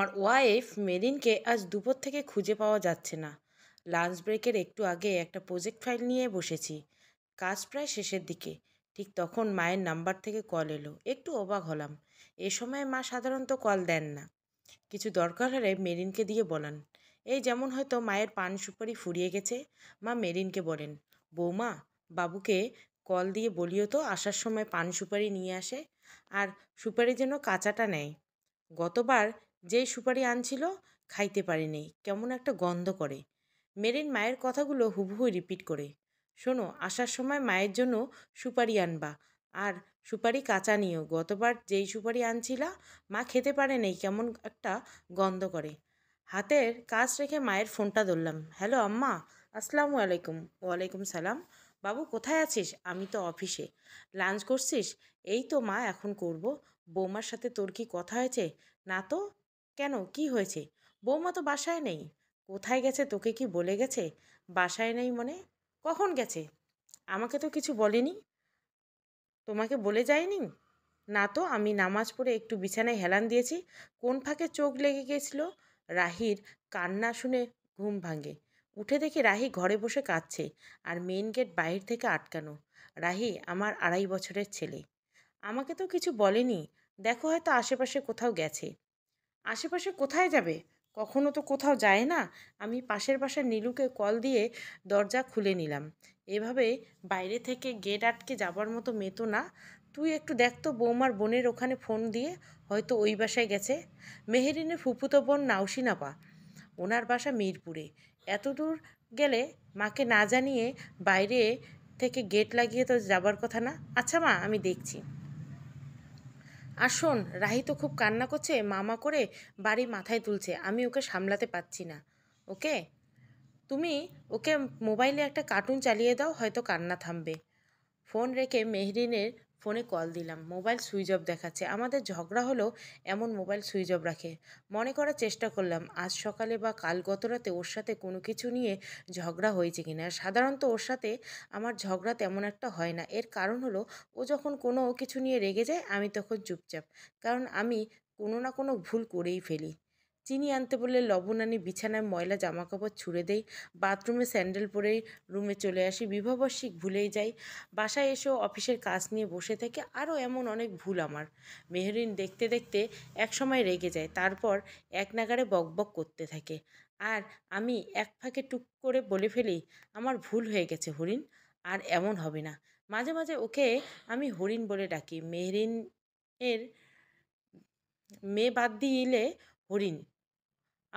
আমার ওয়াইফ মেরিনকে আজ দুপুর থেকে খুঁজে পাওয়া যাচ্ছে না লাঞ্চ ব্রেকের একটু আগে একটা প্রজেক্ট ফাইল নিয়ে বসেছি কাজ প্রায় শেষের দিকে ঠিক তখন মায়ের নাম্বার থেকে কল এলো একটু অবাক হলাম এ সময় মা সাধারণত কল দেন না কিছু দরকার হলে মেরিনকে দিয়ে বলান এই যেমন হয়তো মায়ের পান সুপারি ফুরিয়ে গেছে মা মেরিনকে বলেন বৌমা বাবুকে কল দিয়ে বলিও তো আসার সময় পান সুপারি নিয়ে আসে আর সুপারি যেন কাঁচাটা নেয় গতবার যে সুপারি আনছিল খাইতে পারেনি কেমন একটা গন্ধ করে মেরিন মায়ের কথাগুলো হুবহু রিপিট করে শোনো আসার সময় মায়ের জন্য সুপারি আনবা আর সুপারি কাঁচা নিও গতবার যেই সুপারি আনছিলা মা খেতে পারে নেই কেমন একটা গন্ধ করে হাতের কাজ রেখে মায়ের ফোনটা ধরলাম হ্যালো আম্মা আসসালামু আলাইকুম ওয়ালাইকুম সালাম বাবু কোথায় আছিস আমি তো অফিসে লাঞ্চ করছিস এই তো মা এখন করব বৌমার সাথে তোর কি কথা হয়েছে না তো কেন কি হয়েছে বৌমা তো বাসায় নেই কোথায় গেছে তোকে কি বলে গেছে বাসায় নেই মনে কখন গেছে আমাকে তো কিছু বলেনি তোমাকে বলে যায়নি না তো আমি নামাজ পড়ে একটু বিছানায় হেলান দিয়েছি কোন ফাঁকে চোখ লেগে গেছিল রাহির কান্না শুনে ঘুম ভাঙে উঠে দেখি রাহি ঘরে বসে কাঁদছে আর মেন গেট বাহির থেকে আটকানো রাহি আমার আড়াই বছরের ছেলে আমাকে তো কিছু বলেনি দেখো হয়তো আশেপাশে কোথাও গেছে আশেপাশে কোথায় যাবে কখনো তো কোথাও যায় না আমি পাশের বাসার নীলুকে কল দিয়ে দরজা খুলে নিলাম এভাবে বাইরে থেকে গেট আটকে যাবার মতো মেতো না তুই একটু দেখ তো বৌমার বোনের ওখানে ফোন দিয়ে হয়তো ওই বাসায় গেছে মেহেরিনের ফুফুতো বোন নাউসিনাপা ওনার বাসা মিরপুরে এত দূর গেলে মাকে না জানিয়ে বাইরে থেকে গেট লাগিয়ে তো যাবার কথা না আচ্ছা মা আমি দেখছি আর শোন রাহি তো খুব কান্না করছে মামা করে বাড়ি মাথায় তুলছে আমি ওকে সামলাতে পারছি না ওকে তুমি ওকে মোবাইলে একটা কার্টুন চালিয়ে দাও হয়তো কান্না থামবে ফোন রেখে মেহরিনের ফোনে কল দিলাম মোবাইল সুইচ অফ দেখাচ্ছে আমাদের ঝগড়া হলো এমন মোবাইল সুইচ অফ রাখে মনে করার চেষ্টা করলাম আজ সকালে বা কাল গত রাতে ওর সাথে কোনো কিছু নিয়ে ঝগড়া হয়েছে কি না সাধারণত ওর সাথে আমার ঝগড়া তেমন একটা হয় না এর কারণ হলো ও যখন কোনো কিছু নিয়ে রেগে যায় আমি তখন চুপচাপ কারণ আমি কোনো না কোনো ভুল করেই ফেলি চিনি আনতে বলে লবণ আনি বিছানায় ময়লা জামাকাপড় ছুঁড়ে দেই বাথরুমে স্যান্ডেল পরে রুমে চলে আসি বিভাবশিক ভুলেই যাই বাসায় এসেও অফিসের কাজ নিয়ে বসে থেকে আরও এমন অনেক ভুল আমার মেহরিন দেখতে দেখতে এক সময় রেগে যায় তারপর এক নাগারে বকবক করতে থাকে আর আমি এক ফাঁকে টুক করে বলে ফেলি আমার ভুল হয়ে গেছে হরিণ আর এমন হবে না মাঝে মাঝে ওকে আমি হরিণ বলে ডাকি মেহরিন এর মেয়ে বাদ দিলে হরিণ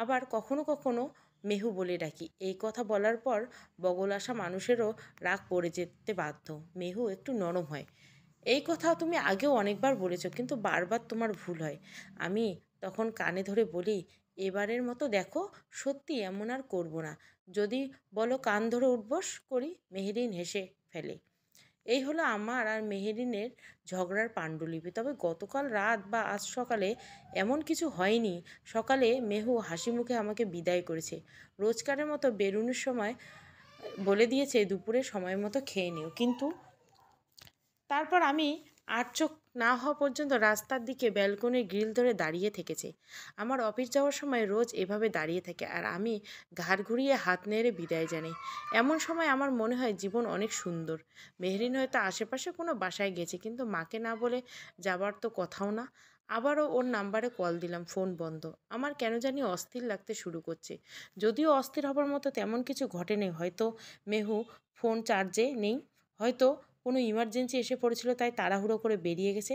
আবার কখনো কখনো মেহু বলে ডাকি এই কথা বলার পর বগল আসা মানুষেরও রাগ পড়ে যেতে বাধ্য মেহু একটু নরম হয় এই কথা তুমি আগেও অনেকবার বলেছ কিন্তু বারবার তোমার ভুল হয় আমি তখন কানে ধরে বলি এবারের মতো দেখো সত্যি এমন আর করব না যদি বলো কান ধরে উঠবস করি মেহেরিন হেসে ফেলে এই হলো আমার আর মেহেরিনের ঝগড়ার পাণ্ডুলিপি তবে গতকাল রাত বা আজ সকালে এমন কিছু হয়নি সকালে মেহু হাসি মুখে আমাকে বিদায় করেছে রোজকারের মতো বেরুনোর সময় বলে দিয়েছে দুপুরে সময় মতো খেয়ে নিও কিন্তু তারপর আমি আট চোখ না হওয়া পর্যন্ত রাস্তার দিকে ব্যালকনির গ্রিল ধরে দাঁড়িয়ে থেকেছে আমার অফিস যাওয়ার সময় রোজ এভাবে দাঁড়িয়ে থাকে আর আমি ঘাড় ঘুরিয়ে হাত নেড়ে বিদায় জানাই এমন সময় আমার মনে হয় জীবন অনেক সুন্দর মেহরিন হয়তো আশেপাশে কোনো বাসায় গেছে কিন্তু মাকে না বলে যাবার তো কথাও না আবারও ওর নাম্বারে কল দিলাম ফোন বন্ধ আমার কেন জানি অস্থির লাগতে শুরু করছে যদিও অস্থির হবার মতো তেমন কিছু ঘটেনি হয়তো মেহু ফোন চার্জে নেই হয়তো কোনো ইমার্জেন্সি এসে পড়েছিল তাই তাড়াহুড়ো করে বেরিয়ে গেছে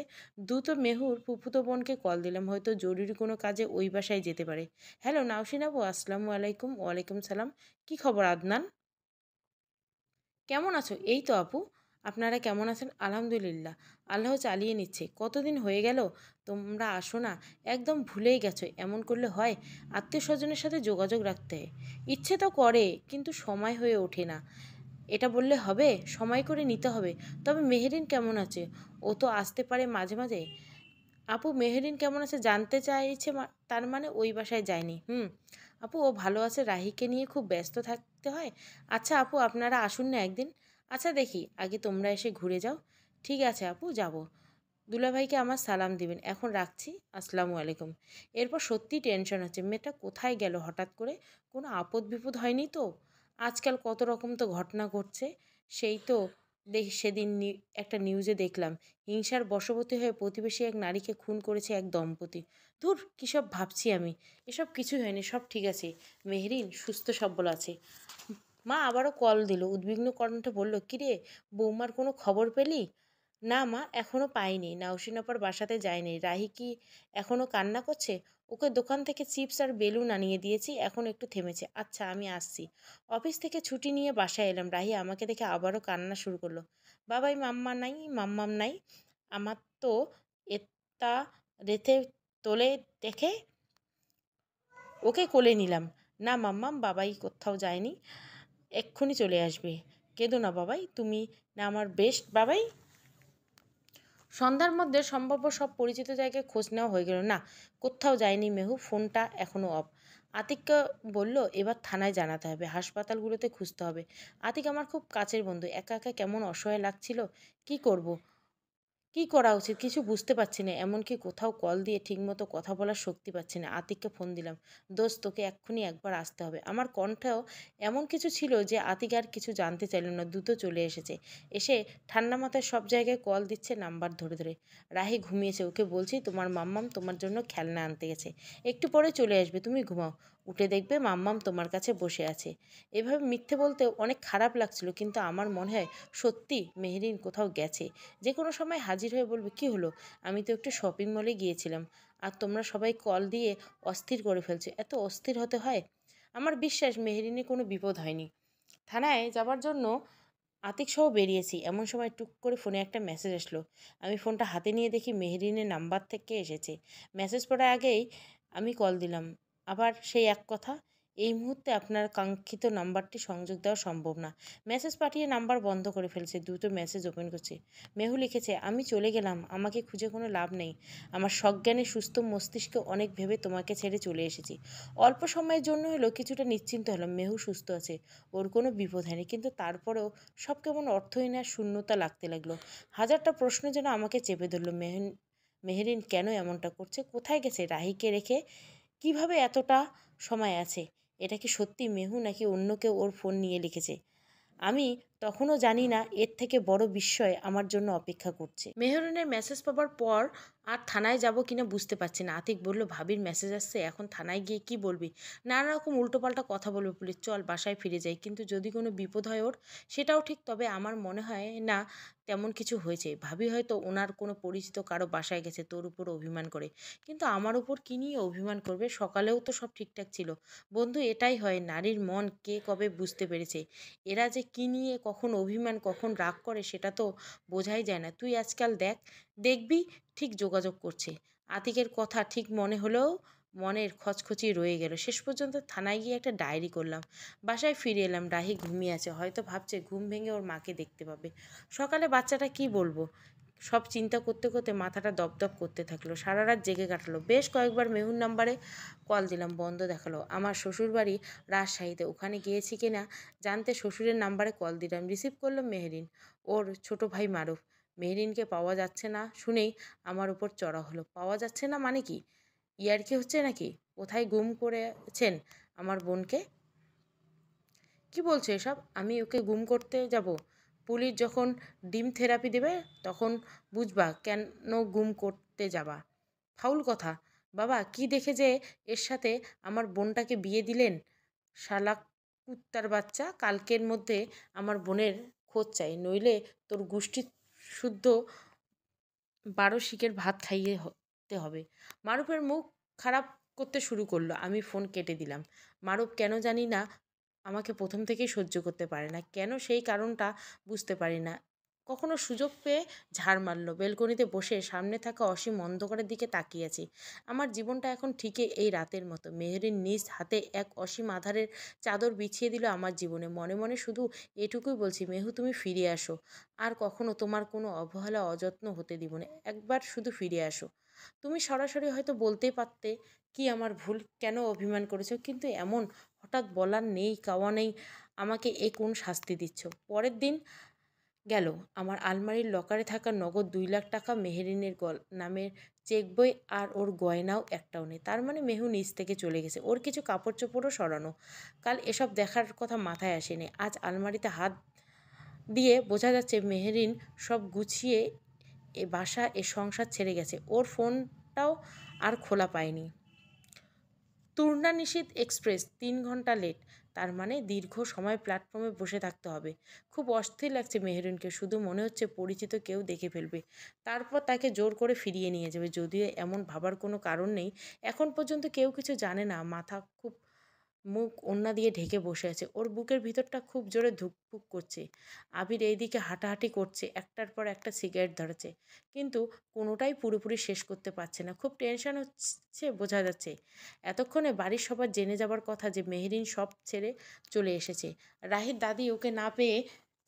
দ্রুত মেহুর ফুফুতো বোনকে কল দিলাম হয়তো জরুরি কোনো কাজে ওই বাসায় যেতে পারে হ্যালো নাওসিনাবু আসসালামু আলাইকুম ওয়ালাইকুম সালাম কি খবর আদনান কেমন আছো এই তো আপু আপনারা কেমন আছেন আলহামদুলিল্লাহ আল্লাহ চালিয়ে নিচ্ছে কতদিন হয়ে গেল তোমরা আসো না একদম ভুলেই গেছো এমন করলে হয় আত্মীয় স্বজনের সাথে যোগাযোগ রাখতে ইচ্ছে তো করে কিন্তু সময় হয়ে ওঠে না এটা বললে হবে সময় করে নিতে হবে তবে মেহেরিন কেমন আছে ও তো আসতে পারে মাঝে মাঝে আপু মেহেরিন কেমন আছে জানতে চাইছে তার মানে ওই বাসায় যায়নি হুম আপু ও ভালো আছে রাহিকে নিয়ে খুব ব্যস্ত থাকতে হয় আচ্ছা আপু আপনারা আসুন না একদিন আচ্ছা দেখি আগে তোমরা এসে ঘুরে যাও ঠিক আছে আপু যাব দুলাভাইকে আমার সালাম দিবেন এখন রাখছি আসসালামু আলাইকুম এরপর সত্যি টেনশন হচ্ছে মেয়েটা কোথায় গেল হঠাৎ করে কোনো আপদ বিপদ হয়নি তো আজকাল কত রকম তো ঘটনা ঘটছে সেই তো দেখি সেদিন একটা নিউজে দেখলাম হিংসার বশবতী হয়ে প্রতিবেশী এক নারীকে খুন করেছে এক দম্পতি ধুর কী সব ভাবছি আমি এসব কিছুই হয়নি সব ঠিক আছে মেহরিন সুস্থ সবল আছে মা আবারও কল দিল উদ্বিগ্ন কণ্ঠে বলল কিরে বৌমার কোনো খবর পেলি না মা এখনও পাইনি আপার বাসাতে যায়নি রাহি কি এখনও কান্না করছে ওকে দোকান থেকে চিপস আর বেলুন আনিয়ে দিয়েছি এখন একটু থেমেছে আচ্ছা আমি আসছি অফিস থেকে ছুটি নিয়ে বাসায় এলাম রাহি আমাকে দেখে আবারও কান্না শুরু করলো বাবাই মাম্মা নাই মাম্মাম নাই আমার তো এটা রেথে তোলে দেখে ওকে কোলে নিলাম না মাম্মাম বাবাই কোথাও যায়নি এক্ষুনি চলে আসবে কেঁদো না বাবাই তুমি না আমার বেস্ট বাবাই সন্ধ্যার মধ্যে সম্ভাব্য সব পরিচিত জায়গায় খোঁজ নেওয়া হয়ে গেল না কোথাও যায়নি মেহু ফোনটা এখনও অফ আতিককে বলল এবার থানায় জানাতে হবে হাসপাতালগুলোতে খুঁজতে হবে আতিক আমার খুব কাছের বন্ধু একা একা কেমন অসহায় লাগছিল কি করব। কি করা উচিত কিছু বুঝতে পারছি না এমনকি কোথাও কল দিয়ে ঠিকমতো কথা বলার শক্তি পাচ্ছি না আতিককে ফোন দিলাম দোস্ত তোকে এক্ষুনি একবার আসতে হবে আমার কণ্ঠেও এমন কিছু ছিল যে আতিক আর কিছু জানতে চাইল না দ্রুত চলে এসেছে এসে ঠান্ডা মাথায় সব জায়গায় কল দিচ্ছে নাম্বার ধরে ধরে রাহি ঘুমিয়েছে ওকে বলছি তোমার মাম্মাম তোমার জন্য খেলনা আনতে গেছে একটু পরে চলে আসবে তুমি ঘুমাও উঠে দেখবে মাম্মাম তোমার কাছে বসে আছে এভাবে মিথ্যে বলতে অনেক খারাপ লাগছিল কিন্তু আমার মনে হয় সত্যি মেহরিন কোথাও গেছে যে কোনো সময় হাজির হয়ে বলবে কি হলো আমি তো একটু শপিং মলে গিয়েছিলাম আর তোমরা সবাই কল দিয়ে অস্থির করে ফেলছো এত অস্থির হতে হয় আমার বিশ্বাস মেহরিনের কোনো বিপদ হয়নি থানায় যাবার জন্য আতিকসহ বেরিয়েছি এমন সময় টুক করে ফোনে একটা মেসেজ আসলো আমি ফোনটা হাতে নিয়ে দেখি মেহরিনের নাম্বার থেকে এসেছে মেসেজ পড়ার আগেই আমি কল দিলাম আবার সেই এক কথা এই মুহূর্তে আপনার কাঙ্ক্ষিত নাম্বারটি সংযোগ দেওয়া সম্ভব না মেসেজ পাঠিয়ে নাম্বার বন্ধ করে ফেলছে দ্রুত মেসেজ ওপেন করছে মেহু লিখেছে আমি চলে গেলাম আমাকে খুঁজে কোনো লাভ নেই আমার সজ্ঞানে সুস্থ মস্তিষ্কে অনেক ভেবে তোমাকে ছেড়ে চলে এসেছি অল্প সময়ের জন্য হলো কিছুটা নিশ্চিন্ত হলাম মেহু সুস্থ আছে ওর কোনো বিপদ হয়নি কিন্তু তারপরেও সব কেমন অর্থহীন আর শূন্যতা লাগতে লাগলো হাজারটা প্রশ্ন যেন আমাকে চেপে ধরলো মেহেন মেহরিন কেন এমনটা করছে কোথায় গেছে রাহিকে রেখে কিভাবে এতটা সময় আছে এটা কি সত্যি মেহু নাকি অন্য কেউ ওর ফোন নিয়ে লিখেছে আমি তখনও জানি না এর থেকে বড় বিস্ময় আমার জন্য অপেক্ষা করছে মেহরুনের মেসেজ পাবার পর আর থানায় যাব কিনা বুঝতে পারছি না আতিক বলল ভাবির মেসেজ আসছে এখন থানায় গিয়ে কি বলবি নানা রকম উল্টোপাল্টা কথা বলবে পুলিশ চল বাসায় ফিরে যাই কিন্তু যদি কোনো বিপদ হয় ওর সেটাও ঠিক তবে আমার মনে হয় না তেমন কিছু হয়েছে ভাবি হয়তো ওনার কোনো পরিচিত কারো বাসায় গেছে তোর উপর অভিমান করে কিন্তু আমার উপর কী নিয়ে অভিমান করবে সকালেও তো সব ঠিকঠাক ছিল বন্ধু এটাই হয় নারীর মন কে কবে বুঝতে পেরেছে এরা যে কি নিয়ে কখন অভিমান কখন রাগ করে সেটা তো বোঝাই যায় না তুই আজকাল দেখ দেখবি ঠিক যোগাযোগ করছে আতিকের কথা ঠিক মনে হলেও মনের খচখচি রয়ে গেল শেষ পর্যন্ত থানায় গিয়ে একটা ডায়েরি করলাম বাসায় ফিরে এলাম রাহি ঘুমিয়ে আছে হয়তো ভাবছে ঘুম ভেঙে ওর মাকে দেখতে পাবে সকালে বাচ্চাটা কি বলবো সব চিন্তা করতে করতে মাথাটা দপদপ করতে থাকলো সারা রাত জেগে কাটলো বেশ কয়েকবার মেহুর নাম্বারে কল দিলাম বন্ধ দেখালো আমার শ্বশুর বাড়ি রাজশাহীতে ওখানে গিয়েছি কিনা জানতে শ্বশুরের নাম্বারে কল দিলাম রিসিভ করলো মেহরিন ওর ছোট ভাই মারুফ মেহরিনকে পাওয়া যাচ্ছে না শুনেই আমার উপর চড়া হলো পাওয়া যাচ্ছে না মানে কি ইয়ার্কি হচ্ছে নাকি কোথায় গুম করেছেন আমার বোনকে কি বলছে এসব আমি ওকে গুম করতে যাব পুলিশ যখন ডিম থেরাপি দেবে তখন বুঝবা কেন গুম করতে যাবা ফাউল কথা বাবা কি দেখে যে এর সাথে আমার বোনটাকে বিয়ে দিলেন শালা কুত্তার বাচ্চা কালকের মধ্যে আমার বোনের খোঁজ চাই নইলে তোর গোষ্ঠী শুদ্ধ বারো শিকের ভাত খাইয়ে হবে মারুফের মুখ খারাপ করতে শুরু করলো আমি ফোন কেটে দিলাম মারুফ কেন জানি না আমাকে প্রথম থেকেই সহ্য করতে পারে না কেন সেই কারণটা বুঝতে পারি না কখনো সুযোগ পেয়ে ঝাড় মারল বেলকনিতে বসে সামনে থাকা অসীম অন্ধকারের দিকে তাকিয়েছি আমার জীবনটা এখন ঠিকই এই রাতের মতো মেহেরের নিজ হাতে এক অসীম আধারের চাদর বিছিয়ে দিল আমার জীবনে মনে মনে শুধু এটুকুই বলছি মেহু তুমি ফিরে আসো আর কখনো তোমার কোনো অবহেলা অযত্ন হতে দিব না একবার শুধু ফিরে আসো তুমি সরাসরি হয়তো বলতেই পারতে কি আমার ভুল কেন অভিমান করেছো কিন্তু এমন হঠাৎ বলার নেই কাওয়া নেই আমাকে এ কোন শাস্তি দিচ্ছ পরের দিন গেল আমার আলমারির লকারে থাকা নগদ দুই লাখ টাকা মেহেরিনের গল নামের চেক বই আর ওর গয়নাও একটাও নেই তার মানে মেহু নিচ থেকে চলে গেছে ওর কিছু কাপড় চোপড়ও সরানো কাল এসব দেখার কথা মাথায় আসেনি আজ আলমারিতে হাত দিয়ে বোঝা যাচ্ছে মেহেরিন সব গুছিয়ে এ বাসা এ সংসার ছেড়ে গেছে ওর ফোনটাও আর খোলা পায়নি তুর্নানিষিদ্ধ এক্সপ্রেস তিন ঘন্টা লেট তার মানে দীর্ঘ সময় প্ল্যাটফর্মে বসে থাকতে হবে খুব অস্থির লাগছে মেহরুনকে শুধু মনে হচ্ছে পরিচিত কেউ দেখে ফেলবে তারপর তাকে জোর করে ফিরিয়ে নিয়ে যাবে যদিও এমন ভাবার কোনো কারণ নেই এখন পর্যন্ত কেউ কিছু জানে না মাথা খুব মুখ ওন্না দিয়ে ঢেকে বসে আছে ওর বুকের ভিতরটা খুব জোরে ধুকপুক করছে আবির এইদিকে হাঁটাহাঁটি করছে একটার পর একটা সিগারেট ধরেছে কিন্তু কোনোটাই পুরোপুরি শেষ করতে পারছে না খুব টেনশন হচ্ছে বোঝা যাচ্ছে এতক্ষণে বাড়ির সবার জেনে যাবার কথা যে মেহেরিন সব ছেড়ে চলে এসেছে রাহির দাদি ওকে না পেয়ে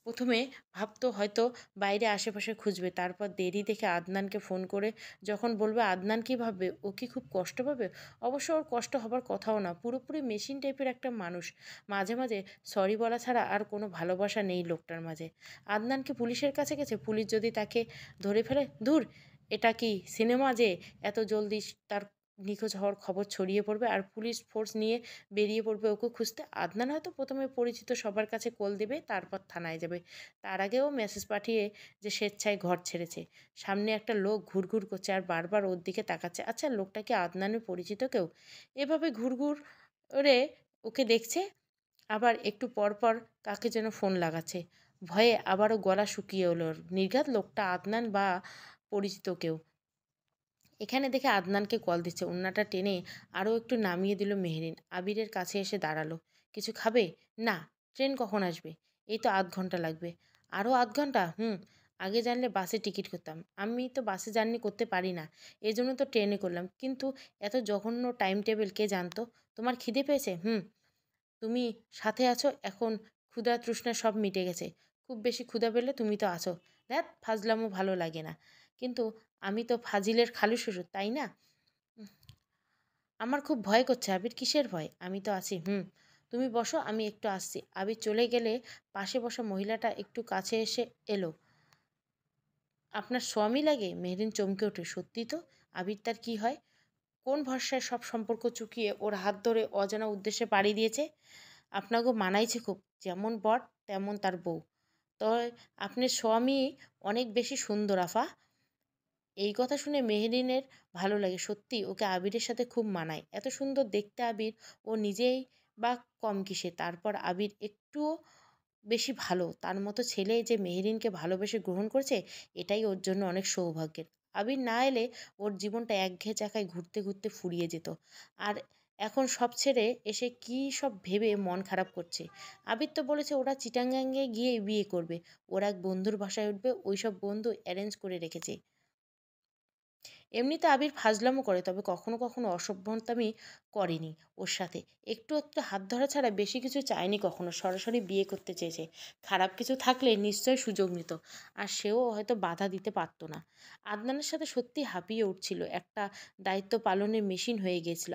প্রথমে ভাবতো হয়তো বাইরে আশেপাশে খুঁজবে তারপর দেরি দেখে আদনানকে ফোন করে যখন বলবে আদনান কী ভাববে ও কি খুব কষ্ট পাবে অবশ্য ওর কষ্ট হবার কথাও না পুরোপুরি মেশিন টাইপের একটা মানুষ মাঝে মাঝে সরি বলা ছাড়া আর কোনো ভালোবাসা নেই লোকটার মাঝে আদনানকে পুলিশের কাছে গেছে পুলিশ যদি তাকে ধরে ফেলে দূর এটা কি সিনেমা যে এত জলদি তার নিখোঁজ হওয়ার খবর ছড়িয়ে পড়বে আর পুলিশ ফোর্স নিয়ে বেরিয়ে পড়বে ওকে খুঁজতে আদনান হয়তো প্রথমে পরিচিত সবার কাছে কল দেবে তারপর থানায় যাবে তার আগেও মেসেজ পাঠিয়ে যে স্বেচ্ছায় ঘর ছেড়েছে সামনে একটা লোক ঘুরঘুর করছে আর বারবার ওর দিকে তাকাচ্ছে আচ্ছা লোকটা কি আদনানের পরিচিত কেউ এভাবে ঘুরঘুরে ওকে দেখছে আবার একটু পরপর কাকে যেন ফোন লাগাচ্ছে ভয়ে আবারও গলা শুকিয়ে ওলো নির্ঘাত লোকটা আদনান বা পরিচিত কেউ এখানে দেখে আদনানকে কল দিচ্ছে উন্নাটা টেনে আরও একটু নামিয়ে দিল মেহরিন আবিরের কাছে এসে দাঁড়ালো কিছু খাবে না ট্রেন কখন আসবে এই তো আধ ঘন্টা লাগবে আরও আধ ঘন্টা হুম আগে জানলে বাসে টিকিট করতাম আমি তো বাসে জার্নি করতে পারি না এই জন্য তো ট্রেনে করলাম কিন্তু এত জঘন্য টাইম টেবিল কে জানতো তোমার খিদে পেয়েছে হুম তুমি সাথে আছো এখন ক্ষুধা তৃষ্ণা সব মিটে গেছে খুব বেশি ক্ষুধা পেলে তুমি তো আছো দেখ ফাজলামও ভালো লাগে না কিন্তু আমি তো ফাজিলের খালু শুরু তাই না আমার খুব ভয় করছে আবির কিসের ভয় আমি তো আছি হুম তুমি বসো আমি একটু আসছি আবির চলে গেলে পাশে বসা মহিলাটা একটু কাছে এসে এলো আপনার স্বামী লাগে মেহরিন চমকে ওঠে সত্যি তো আবির তার কি হয় কোন ভরসায় সব সম্পর্ক চুকিয়ে ওর হাত ধরে অজানা উদ্দেশ্যে পাড়ি দিয়েছে আপনাকেও মানাইছে খুব যেমন বট তেমন তার বউ তবে আপনার স্বামী অনেক বেশি সুন্দর আফা এই কথা শুনে মেহেরিনের ভালো লাগে সত্যি ওকে আবিরের সাথে খুব মানায় এত সুন্দর দেখতে আবির ও নিজেই বা কম কিসে তারপর আবির একটুও বেশি ভালো তার মতো ছেলে যে মেহেরিনকে ভালোবেসে গ্রহণ করছে এটাই ওর জন্য অনেক সৌভাগ্যের আবির না এলে ওর জীবনটা একঘে চাকায় ঘুরতে ঘুরতে ফুরিয়ে যেত আর এখন সব ছেড়ে এসে কি সব ভেবে মন খারাপ করছে আবির তো বলেছে ওরা চিটাঙ্গাঙ্গে গিয়ে বিয়ে করবে ওরা এক বন্ধুর বাসায় উঠবে ওইসব বন্ধু অ্যারেঞ্জ করে রেখেছে এমনিতে আবির ফাজলামও করে তবে কখনো কখনো অসভ্যতামি করেনি ওর সাথে একটু একটু হাত ধরা ছাড়া বেশি কিছু চায়নি কখনো সরাসরি বিয়ে করতে চেয়েছে খারাপ কিছু থাকলে নিশ্চয় সুযোগ নিত আর সেও হয়তো বাধা দিতে পারত না আদনানের সাথে সত্যি হাঁপিয়ে উঠছিল একটা দায়িত্ব পালনের মেশিন হয়ে গিয়েছিল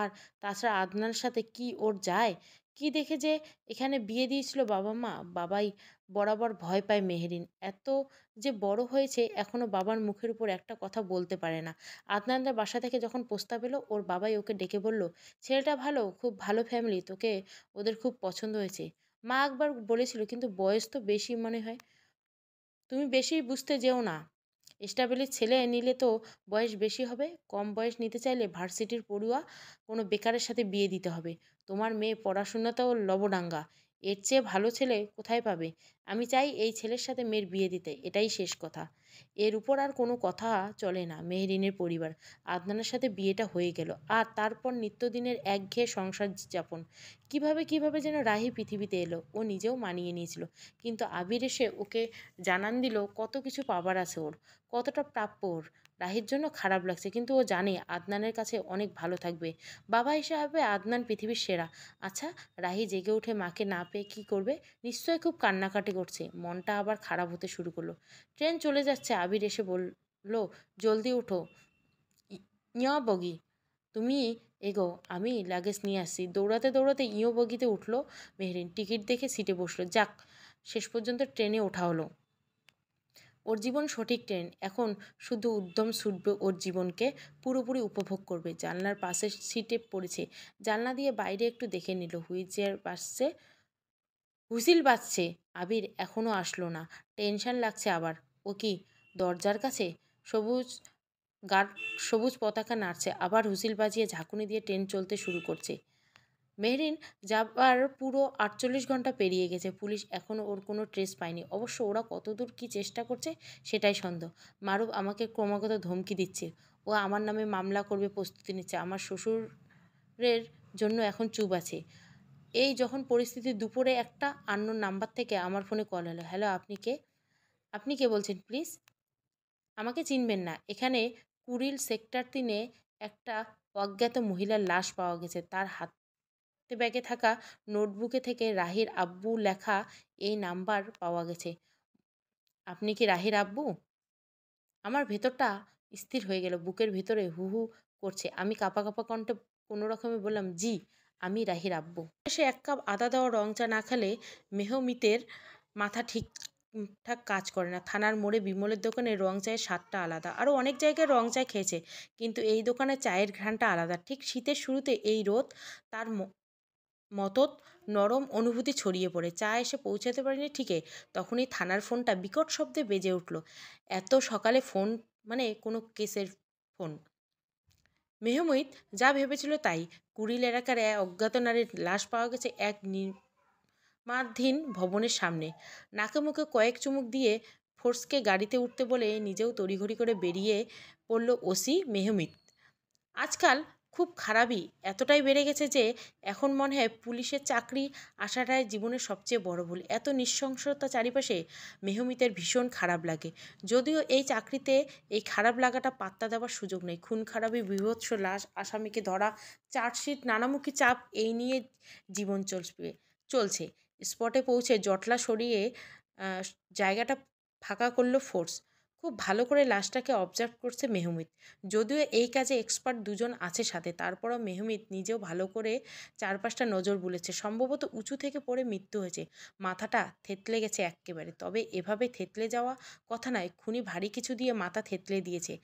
আর তাছাড়া আদনানের সাথে কি ওর যায় কি দেখে যে এখানে বিয়ে দিয়েছিল বাবা মা বাবাই বরাবর ভয় পায় মেহেরিন এত যে বড় হয়েছে এখনও বাবার মুখের উপর একটা কথা বলতে পারে না আদনানরা বাসা থেকে যখন প্রস্তাব এলো ওর বাবাই ওকে ডেকে বলল ছেলেটা ভালো খুব ভালো ফ্যামিলি তোকে ওদের খুব পছন্দ হয়েছে মা একবার বলেছিল কিন্তু বয়স তো বেশি মনে হয় তুমি বেশি বুঝতে যেও না স্টাবেলের ছেলে নিলে তো বয়স বেশি হবে কম বয়স নিতে চাইলে ভার্সিটির পড়ুয়া কোনো বেকারের সাথে বিয়ে দিতে হবে তোমার মেয়ে পড়াশোনাতেও লবডাঙ্গা এর চেয়ে ভালো ছেলে কোথায় পাবে আমি চাই এই ছেলের সাথে মেয়ের বিয়ে দিতে এটাই শেষ কথা এর উপর আর কোনো কথা চলে না মেহরিনের পরিবার আদনানের সাথে বিয়েটা হয়ে গেল আর তারপর নিত্যদিনের একঘেয়ে সংসার যাপন কিভাবে কিভাবে যেন রাহি পৃথিবীতে এলো ও নিজেও মানিয়ে নিয়েছিল কিন্তু আবির এসে ওকে জানান দিল কত কিছু পাবার আছে ওর কতটা প্রাপ্য ওর রাহির জন্য খারাপ লাগছে কিন্তু ও জানে আদনানের কাছে অনেক ভালো থাকবে বাবা হিসাবে আদনান পৃথিবীর সেরা আচ্ছা রাহি জেগে উঠে মাকে না পেয়ে কী করবে নিশ্চয় খুব কান্নাকাটি করছে মনটা আবার খারাপ হতে শুরু করলো ট্রেন চলে যাচ্ছে আবির এসে বলল জলদি উঠো ইয় বগি তুমি এগো আমি লাগেজ নিয়ে আসছি দৌড়াতে দৌড়াতে ইয়ো বগিতে উঠলো মেহরিন টিকিট দেখে সিটে বসলো যাক শেষ পর্যন্ত ট্রেনে ওঠা হলো ওর জীবন সঠিক ট্রেন এখন শুধু উদ্যম সূর্য ওর জীবনকে পুরোপুরি উপভোগ করবে জানলার পাশে সিটে পড়েছে জানলা দিয়ে বাইরে একটু দেখে নিল হুইল চেয়ার বাসছে হুসিল বাজছে আবির এখনও আসলো না টেনশন লাগছে আবার ও কি দরজার কাছে সবুজ গার সবুজ পতাকা নাড়ছে আবার হুসিল বাজিয়ে ঝাঁকুনি দিয়ে ট্রেন চলতে শুরু করছে মেহরিন যাবার পুরো আটচল্লিশ ঘন্টা পেরিয়ে গেছে পুলিশ এখনও ওর কোনো ট্রেস পায়নি অবশ্য ওরা কতদূর কি চেষ্টা করছে সেটাই সন্দেহ মারুফ আমাকে ক্রমাগত ধমকি দিচ্ছে ও আমার নামে মামলা করবে প্রস্তুতি নিচ্ছে আমার শ্বশুরের জন্য এখন চুপ আছে এই যখন পরিস্থিতি দুপুরে একটা আন্নোর নাম্বার থেকে আমার ফোনে কল হলো হ্যালো আপনি কে আপনি কে বলছেন প্লিজ আমাকে চিনবেন না এখানে কুড়িল সেক্টর তিনে একটা অজ্ঞাত মহিলার লাশ পাওয়া গেছে তার হাত ব্যাগে থাকা নোটবুকে থেকে রাহির আব্বু লেখা এই নাম্বার পাওয়া গেছে আপনি কি রাহির আব্বু আমার ভেতরটা স্থির হয়ে গেল বুকের ভেতরে হু হু করছে আমি কাপা কাপা কণ্ঠে কোনো রকমে বললাম জি আমি রাহির আব্বু সে এক কাপ আদা দেওয়া রং চা না খেলে মেহমিতের মাথা ঠিক ঠিকঠাক কাজ করে না থানার মোড়ে বিমলের দোকানে রং চায়ের স্বাদটা আলাদা আরও অনেক জায়গায় রং চা খেয়েছে কিন্তু এই দোকানে চায়ের ঘ্রাণটা আলাদা ঠিক শীতের শুরুতে এই রোদ তার মত নরম অনুভূতি ছড়িয়ে পড়ে চা এসে পৌঁছাতে পারিনি ঠিকই তখনই থানার ফোনটা বিকট শব্দে বেজে উঠল এত সকালে ফোন মানে কোনো কেসের ফোন মেহমুদ যা ভেবেছিল তাই কুড়িল এলাকার এক অজ্ঞাত নারীর লাশ পাওয়া গেছে এক নির্মাধীন ভবনের সামনে নাকে মুখে কয়েক চুমুক দিয়ে ফোর্সকে গাড়িতে উঠতে বলে নিজেও তড়িঘড়ি করে বেরিয়ে পড়ল ওসি মেহমিত আজকাল খুব খারাপই এতটাই বেড়ে গেছে যে এখন মনে হয় পুলিশের চাকরি আসাটাই জীবনের সবচেয়ে বড় ভুল এত নৃশংসতা চারিপাশে মেহমিতের ভীষণ খারাপ লাগে যদিও এই চাকরিতে এই খারাপ লাগাটা পাত্তা দেওয়ার সুযোগ নেই খুন খারাপই বিভৎস লাশ আসামিকে ধরা চার্জশিট নানামুখী চাপ এই নিয়ে জীবন চলবে চলছে স্পটে পৌঁছে জটলা সরিয়ে জায়গাটা ফাঁকা করল ফোর্স খুব ভালো করে লাশটাকে অবজার্ভ করছে মেহমিত যদিও এই কাজে এক্সপার্ট দুজন আছে সাথে তারপরও মেহমিত নিজেও ভালো করে চারপাশটা নজর বুলেছে সম্ভবত উঁচু থেকে পড়ে মৃত্যু হয়েছে মাথাটা থেতলে গেছে একেবারে তবে এভাবে থেতলে যাওয়া কথা নয় খুনি ভারী কিছু দিয়ে মাথা থেতলে দিয়েছে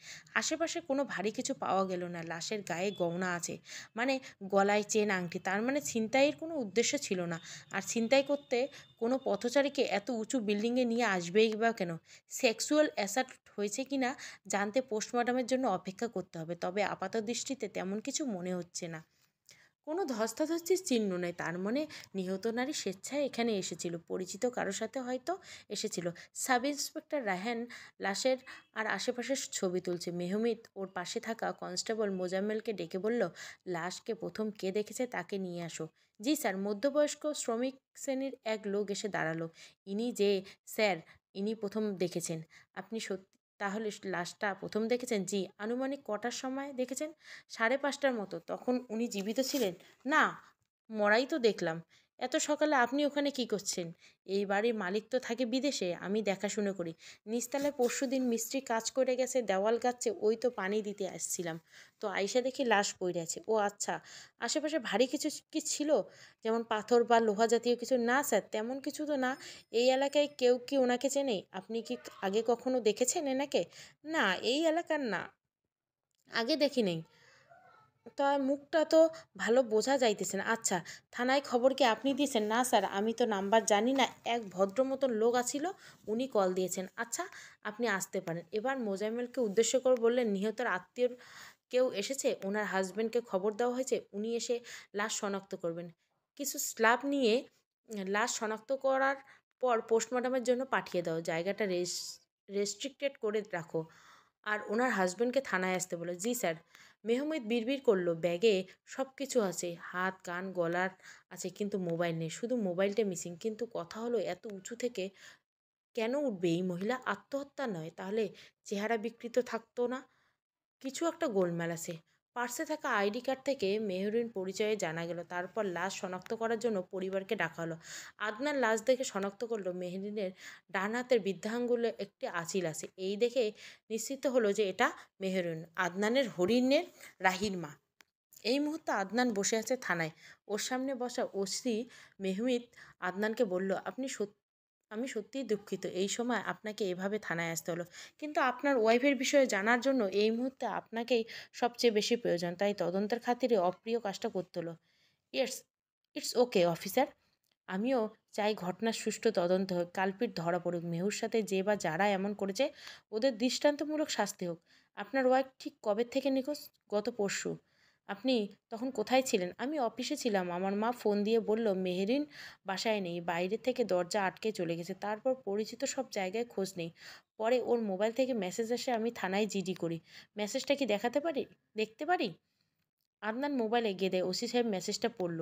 আশেপাশে কোনো ভারী কিছু পাওয়া গেল না লাশের গায়ে গওনা আছে মানে গলায় চেন আংটি তার মানে ছিনতাইয়ের কোনো উদ্দেশ্য ছিল না আর ছিনতাই করতে কোনো পথচারীকে এত উঁচু বিল্ডিংয়ে নিয়ে আসবেই বা কেন সেক্সুয়াল অ্যাসাল্ট হয়েছে কি না জানতে পোস্টমর্টমের জন্য অপেক্ষা করতে হবে তবে আপাত দৃষ্টিতে তেমন কিছু মনে হচ্ছে না কোনো ধস্তাধস্তির চিহ্ন নেই তার মনে নিহত নারী স্বেচ্ছায় এখানে এসেছিল পরিচিত কারো সাথে হয়তো এসেছিল সাব ইন্সপেক্টর রাহেন লাশের আর আশেপাশের ছবি তুলছে মেহমিদ ওর পাশে থাকা কনস্টেবল মোজাম্মেলকে ডেকে বলল লাশকে প্রথম কে দেখেছে তাকে নিয়ে আসো জি স্যার মধ্যবয়স্ক শ্রমিক শ্রেণীর এক লোক এসে দাঁড়ালো ইনি যে স্যার ইনি প্রথম দেখেছেন আপনি সত্যি তাহলে লাশটা প্রথম দেখেছেন জি আনুমানিক কটার সময় দেখেছেন সাড়ে পাঁচটার মতো তখন উনি জীবিত ছিলেন না মরাই তো দেখলাম এত সকালে আপনি ওখানে কি করছেন এই বাড়ির মালিক তো থাকে বিদেশে আমি দেখাশুনো করি নিস্তালে পরশু দিন মিস্ত্রি কাজ করে গেছে দেওয়াল গাচ্ছে ওই তো পানি দিতে আসছিলাম তো আইসা দেখি লাশ পড়ে আছে ও আচ্ছা আশেপাশে ভারী কিছু কি ছিল যেমন পাথর বা লোহা জাতীয় কিছু না স্যার তেমন কিছু তো না এই এলাকায় কেউ কি ওনাকে চেনে আপনি কি আগে কখনো দেখেছেন এনাকে না এই এলাকার না আগে দেখি নেই তার মুখটা তো ভালো বোঝা যাইতেছে না আচ্ছা থানায় খবর কি আপনি দিয়েছেন না স্যার আমি তো নাম্বার জানি না এক ভদ্র মতন লোক আছিল উনি কল দিয়েছেন আচ্ছা আপনি আসতে পারেন এবার মোজাম্মেলকে উদ্দেশ্য করে বললেন নিহতর আত্মীয়র কেউ এসেছে ওনার হাজব্যান্ডকে খবর দেওয়া হয়েছে উনি এসে লাশ শনাক্ত করবেন কিছু স্ল্যাব নিয়ে লাশ শনাক্ত করার পর পোস্টমর্টমের জন্য পাঠিয়ে দাও জায়গাটা রেস্ট্রিক্টেড করে রাখো আর ওনার হাজব্যান্ডকে থানায় আসতে বলো জি স্যার মেহমেদ বিড়বিড় করলো ব্যাগে সব কিছু আছে হাত কান গলার আছে কিন্তু মোবাইল নেই শুধু মোবাইলটা মিসিং কিন্তু কথা হলো এত উঁচু থেকে কেন উঠবে এই মহিলা আত্মহত্যা নয় তাহলে চেহারা বিকৃত থাকতো না কিছু একটা গোলমাল আছে পার্সে থাকা আইডি কার্ড থেকে মেহরিন পরিচয়ে জানা গেল তারপর লাশ শনাক্ত করার জন্য পরিবারকে ডাকা হলো আদনার লাশ দেখে শনাক্ত করলো মেহরিনের ডান হাতের বৃদ্ধাঙ্গুলে একটি আঁচিল আছে এই দেখে নিশ্চিত হলো যে এটা মেহরিন আদনানের হরিণের রাহির মা এই মুহূর্তে আদনান বসে আছে থানায় ওর সামনে বসা ওসি মেহমিদ আদনানকে বলল আপনি সত্যি আমি সত্যিই দুঃখিত এই সময় আপনাকে এভাবে থানায় আসতে হলো কিন্তু আপনার ওয়াইফের বিষয়ে জানার জন্য এই মুহূর্তে আপনাকেই সবচেয়ে বেশি প্রয়োজন তাই তদন্তের খাতিরে অপ্রিয় কাজটা করতে হলো ইয়েস ইটস ওকে অফিসার আমিও চাই ঘটনার সুষ্ঠু তদন্ত হোক কালপিট ধরা পড়ুক মেহুর সাথে যে বা যারা এমন করেছে ওদের দৃষ্টান্তমূলক শাস্তি হোক আপনার ওয়াইফ ঠিক কবে থেকে নিখোঁজ গত পরশু আপনি তখন কোথায় ছিলেন আমি অফিসে ছিলাম আমার মা ফোন দিয়ে বলল মেহেরিন বাসায় নেই বাইরে থেকে দরজা আটকে চলে গেছে তারপর পরিচিত সব জায়গায় খোঁজ নেই পরে ওর মোবাইল থেকে মেসেজ আসে আমি থানায় জিডি করি মেসেজটা কি দেখাতে পারি দেখতে পারি আপনার মোবাইলে গিয়ে দেয় ওসি সাহেব মেসেজটা পড়ল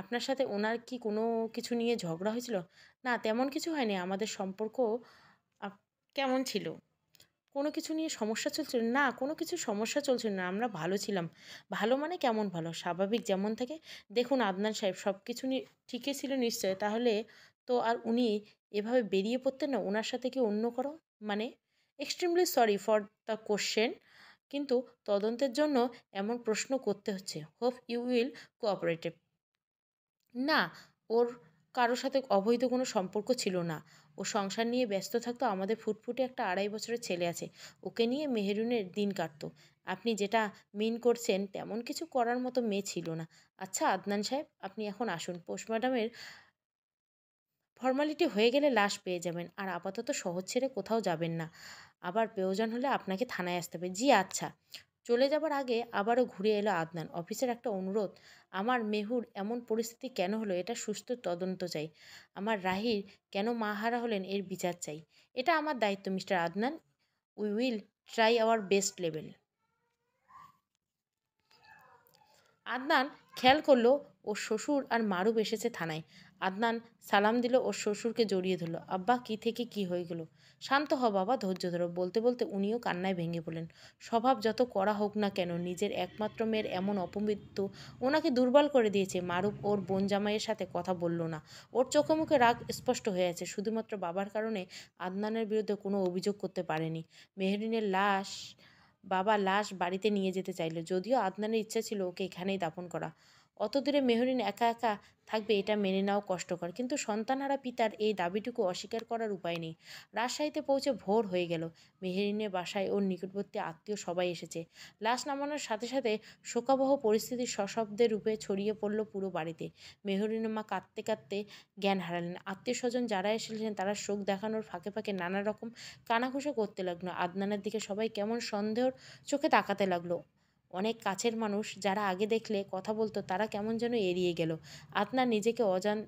আপনার সাথে ওনার কি কোনো কিছু নিয়ে ঝগড়া হয়েছিল না তেমন কিছু হয়নি আমাদের সম্পর্ক কেমন ছিল কোনো কিছু নিয়ে সমস্যা চলছিল না কোনো কিছু সমস্যা চলছিল না আমরা ভালো ছিলাম ভালো মানে কেমন ভালো স্বাভাবিক যেমন থাকে দেখুন আদনান সাহেব সব কিছু নিয়ে ঠিকই ছিল নিশ্চয় তাহলে তো আর উনি এভাবে বেরিয়ে পড়তেন না ওনার সাথে কি অন্য করো মানে extremely sorry for the question কিন্তু তদন্তের জন্য এমন প্রশ্ন করতে হচ্ছে হোপ ইউ উইল কোঅপারেটিভ না ওর কারোর সাথে অবৈধ কোনো সম্পর্ক ছিল না ও সংসার নিয়ে ব্যস্ত থাকতো আমাদের ফুটফুটে একটা আড়াই বছরের ছেলে আছে ওকে নিয়ে মেহেরুনের দিন কাটতো আপনি যেটা মিন করছেন তেমন কিছু করার মতো মেয়ে ছিল না আচ্ছা আদনান সাহেব আপনি এখন আসুন পোস্ট ম্যাডামের ফর্মালিটি হয়ে গেলে লাশ পেয়ে যাবেন আর আপাতত শহর ছেড়ে কোথাও যাবেন না আবার প্রয়োজন হলে আপনাকে থানায় আসতে হবে জি আচ্ছা চলে যাবার আগে আবারও ঘুরে এলো আদনান অফিসের একটা অনুরোধ আমার মেহুর এমন পরিস্থিতি কেন হলো এটা সুস্থ তদন্ত চাই আমার রাহির কেন মাহারা হলেন এর বিচার চাই এটা আমার দায়িত্ব mister Adnan we will try our best level Adnan খেয়াল করলো ওর শ্বশুর আর মারুব এসেছে থানায় আদনান সালাম দিল ওর শ্বশুরকে জড়িয়ে ধরলো আব্বা কি থেকে কি হয়ে গেলো শান্ত হ বাবা ধৈর্য ধরো বলতে বলতে উনিও কান্নায় ভেঙে পড়লেন স্বভাব যত করা হোক না কেন নিজের একমাত্র মেয়ের এমন অপমৃত্যু ওনাকে দুর্বল করে দিয়েছে মারুপ ওর বোন জামাইয়ের সাথে কথা বলল না ওর চোখে মুখে রাগ স্পষ্ট হয়ে আছে শুধুমাত্র বাবার কারণে আদনানের বিরুদ্ধে কোনো অভিযোগ করতে পারেনি মেহরিনের লাশ বাবা লাশ বাড়িতে নিয়ে যেতে চাইল যদিও আদনানের ইচ্ছা ছিল ওকে এখানেই দাপন করা অত দূরে মেহরিন একা একা থাকবে এটা মেনে নেওয়া কষ্টকর কিন্তু সন্তানহারা পিতার এই দাবিটুকু অস্বীকার করার উপায় নেই রাজশাহীতে পৌঁছে ভোর হয়ে গেল মেহেরিনের বাসায় ওর নিকটবর্তী আত্মীয় সবাই এসেছে লাশ নামানোর সাথে সাথে শোকাবহ পরিস্থিতি সশব্দে রূপে ছড়িয়ে পড়ল পুরো বাড়িতে মেহরিনের মা কাঁদতে কাঁদতে জ্ঞান হারালেন আত্মীয় স্বজন যারা এসেছিলেন তারা শোক দেখানোর ফাঁকে ফাঁকে নানা রকম কানাঘুষা করতে লাগলো আদনানের দিকে সবাই কেমন সন্দেহর চোখে তাকাতে লাগলো অনেক কাছের মানুষ যারা আগে দেখলে কথা বলতো তারা কেমন যেন এড়িয়ে গেল আপনার নিজেকে অজান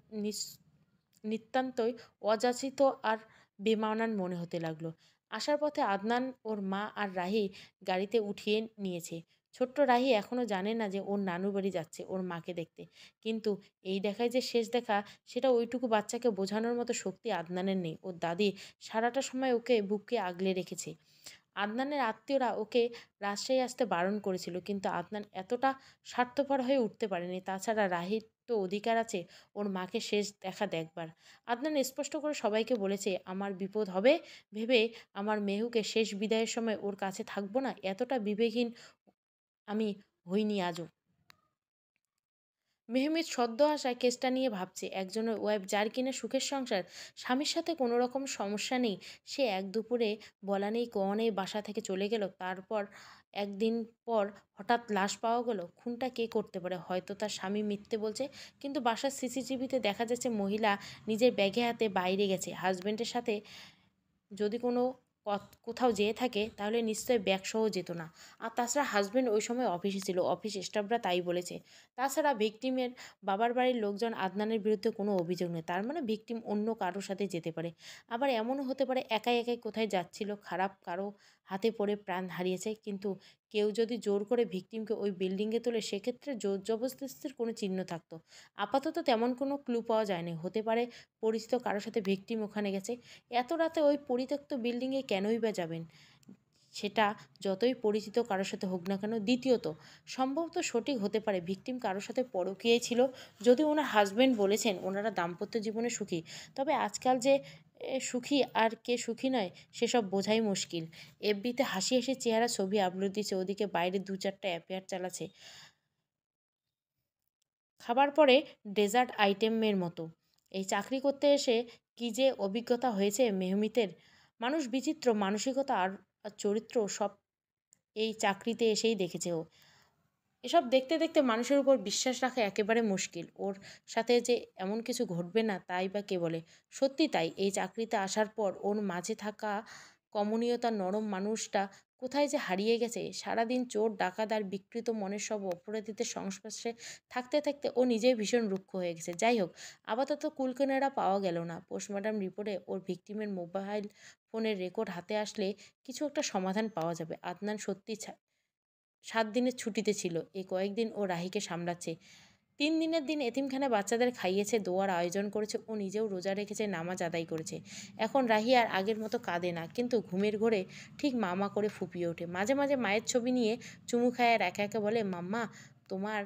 নিতান্তই অযাচিত আর বেমানান মনে হতে লাগলো আসার পথে আদনান ওর মা আর রাহি গাড়িতে উঠিয়ে নিয়েছে ছোট্ট রাহি এখনও জানে না যে ওর নানু বাড়ি যাচ্ছে ওর মাকে দেখতে কিন্তু এই দেখায় যে শেষ দেখা সেটা ওইটুকু বাচ্চাকে বোঝানোর মতো শক্তি আদনানের নেই ওর দাদি সারাটা সময় ওকে বুকে আগলে রেখেছে আদনানের আত্মীয়রা ওকে রাজশাহী আসতে বারণ করেছিল কিন্তু আদনান এতটা স্বার্থপর হয়ে উঠতে পারেনি তাছাড়া রাহির তো অধিকার আছে ওর মাকে শেষ দেখা দেখবার আদনান স্পষ্ট করে সবাইকে বলেছে আমার বিপদ হবে ভেবে আমার মেহুকে শেষ বিদায়ের সময় ওর কাছে থাকবো না এতটা বিবেকহীন আমি হইনি আজও মেহমিদ সদ্য আসা কেসটা নিয়ে ভাবছে একজনের ওয়াইফ যার কিনা সুখের সংসার স্বামীর সাথে কোনো রকম সমস্যা নেই সে এক দুপুরে বলা নেই কনেই বাসা থেকে চলে গেল তারপর একদিন পর হঠাৎ লাশ পাওয়া গেল খুনটা কে করতে পারে হয়তো তার স্বামী মিথ্যে বলছে কিন্তু বাসার সিসিটিভিতে দেখা যাচ্ছে মহিলা নিজের ব্যাগে হাতে বাইরে গেছে হাজব্যান্ডের সাথে যদি কোনো কোথাও যেয়ে থাকে তাহলে নিশ্চয়ই ব্যাগসহ যেত না আর তাছাড়া হাজব্যান্ড ওই সময় অফিসে ছিল অফিস স্টাফরা তাই বলেছে তাছাড়া ভিকটিমের বাবার বাড়ির লোকজন আদনানের বিরুদ্ধে কোনো অভিযোগ নেই তার মানে ভিকটিম অন্য কারোর সাথে যেতে পারে আবার এমনও হতে পারে একাই একাই কোথায় যাচ্ছিল খারাপ কারো হাতে পড়ে প্রাণ হারিয়েছে কিন্তু কেউ যদি জোর করে ভিকটিমকে ওই বিল্ডিংয়ে তোলে সেক্ষেত্রে জোর জবরদস্তির কোনো চিহ্ন থাকতো আপাতত তেমন কোনো ক্লু পাওয়া যায়নি হতে পারে পরিচিত কারোর সাথে ভিকটিম ওখানে গেছে এত রাতে ওই পরিত্যক্ত বিল্ডিংয়ে কেনই বা যাবেন সেটা যতই পরিচিত কারোর সাথে হোক না কেন দ্বিতীয়ত সম্ভবত সঠিক হতে পারে ভিকটিম কারোর সাথে পরকিয়েছিল ছিল যদি ওনার হাজব্যান্ড বলেছেন ওনারা দাম্পত্য জীবনে সুখী তবে আজকাল যে সুখী আর কে সুখী নয় সেসব বোঝাই মুশকিল এফবিতে হাসি হাসি চেহারা ছবি আপলোড দিচ্ছে ওদিকে বাইরে দু চারটা অ্যাপিয়ার চালাচ্ছে খাবার পরে ডেজার্ট আইটেমের মতো এই চাকরি করতে এসে কি যে অভিজ্ঞতা হয়েছে মেহমিতের মানুষ বিচিত্র মানসিকতা আর চরিত্র সব এই চাকরিতে এসেই দেখেছে ও এসব দেখতে দেখতে মানুষের উপর বিশ্বাস রাখা একেবারে মুশকিল ওর সাথে যে এমন কিছু ঘটবে না তাই বা কে বলে সত্যি তাই এই চাকরিতে আসার পর ওর মাঝে থাকা কমনীয়তা নরম মানুষটা কোথায় যে হারিয়ে গেছে সারাদিন চোর ডাকাদার বিকৃত মনের সব অপরাধীদের সংস্পর্শে থাকতে থাকতে ও নিজেই ভীষণ রুক্ষ হয়ে গেছে যাই হোক আপাতত কুলকেনারা পাওয়া গেল না পোস্টমর্টম রিপোর্টে ওর ভিকটিমের মোবাইল ফোনের রেকর্ড হাতে আসলে কিছু একটা সমাধান পাওয়া যাবে আদনান সত্যি সাত দিনের ছুটিতে ছিল এই কয়েকদিন ও রাহিকে সামলাচ্ছে তিন দিনের দিন এতিমখানা বাচ্চাদের খাইয়েছে দোয়ার আয়োজন করেছে ও নিজেও রোজা রেখেছে নামাজ আদায় করেছে এখন রাহি আর আগের মতো কাঁদে না কিন্তু ঘুমের ঘোরে ঠিক মামা করে ফুপিয়ে ওঠে মাঝে মাঝে মায়ের ছবি নিয়ে চুমু খায় আর একা একা বলে মাম্মা তোমার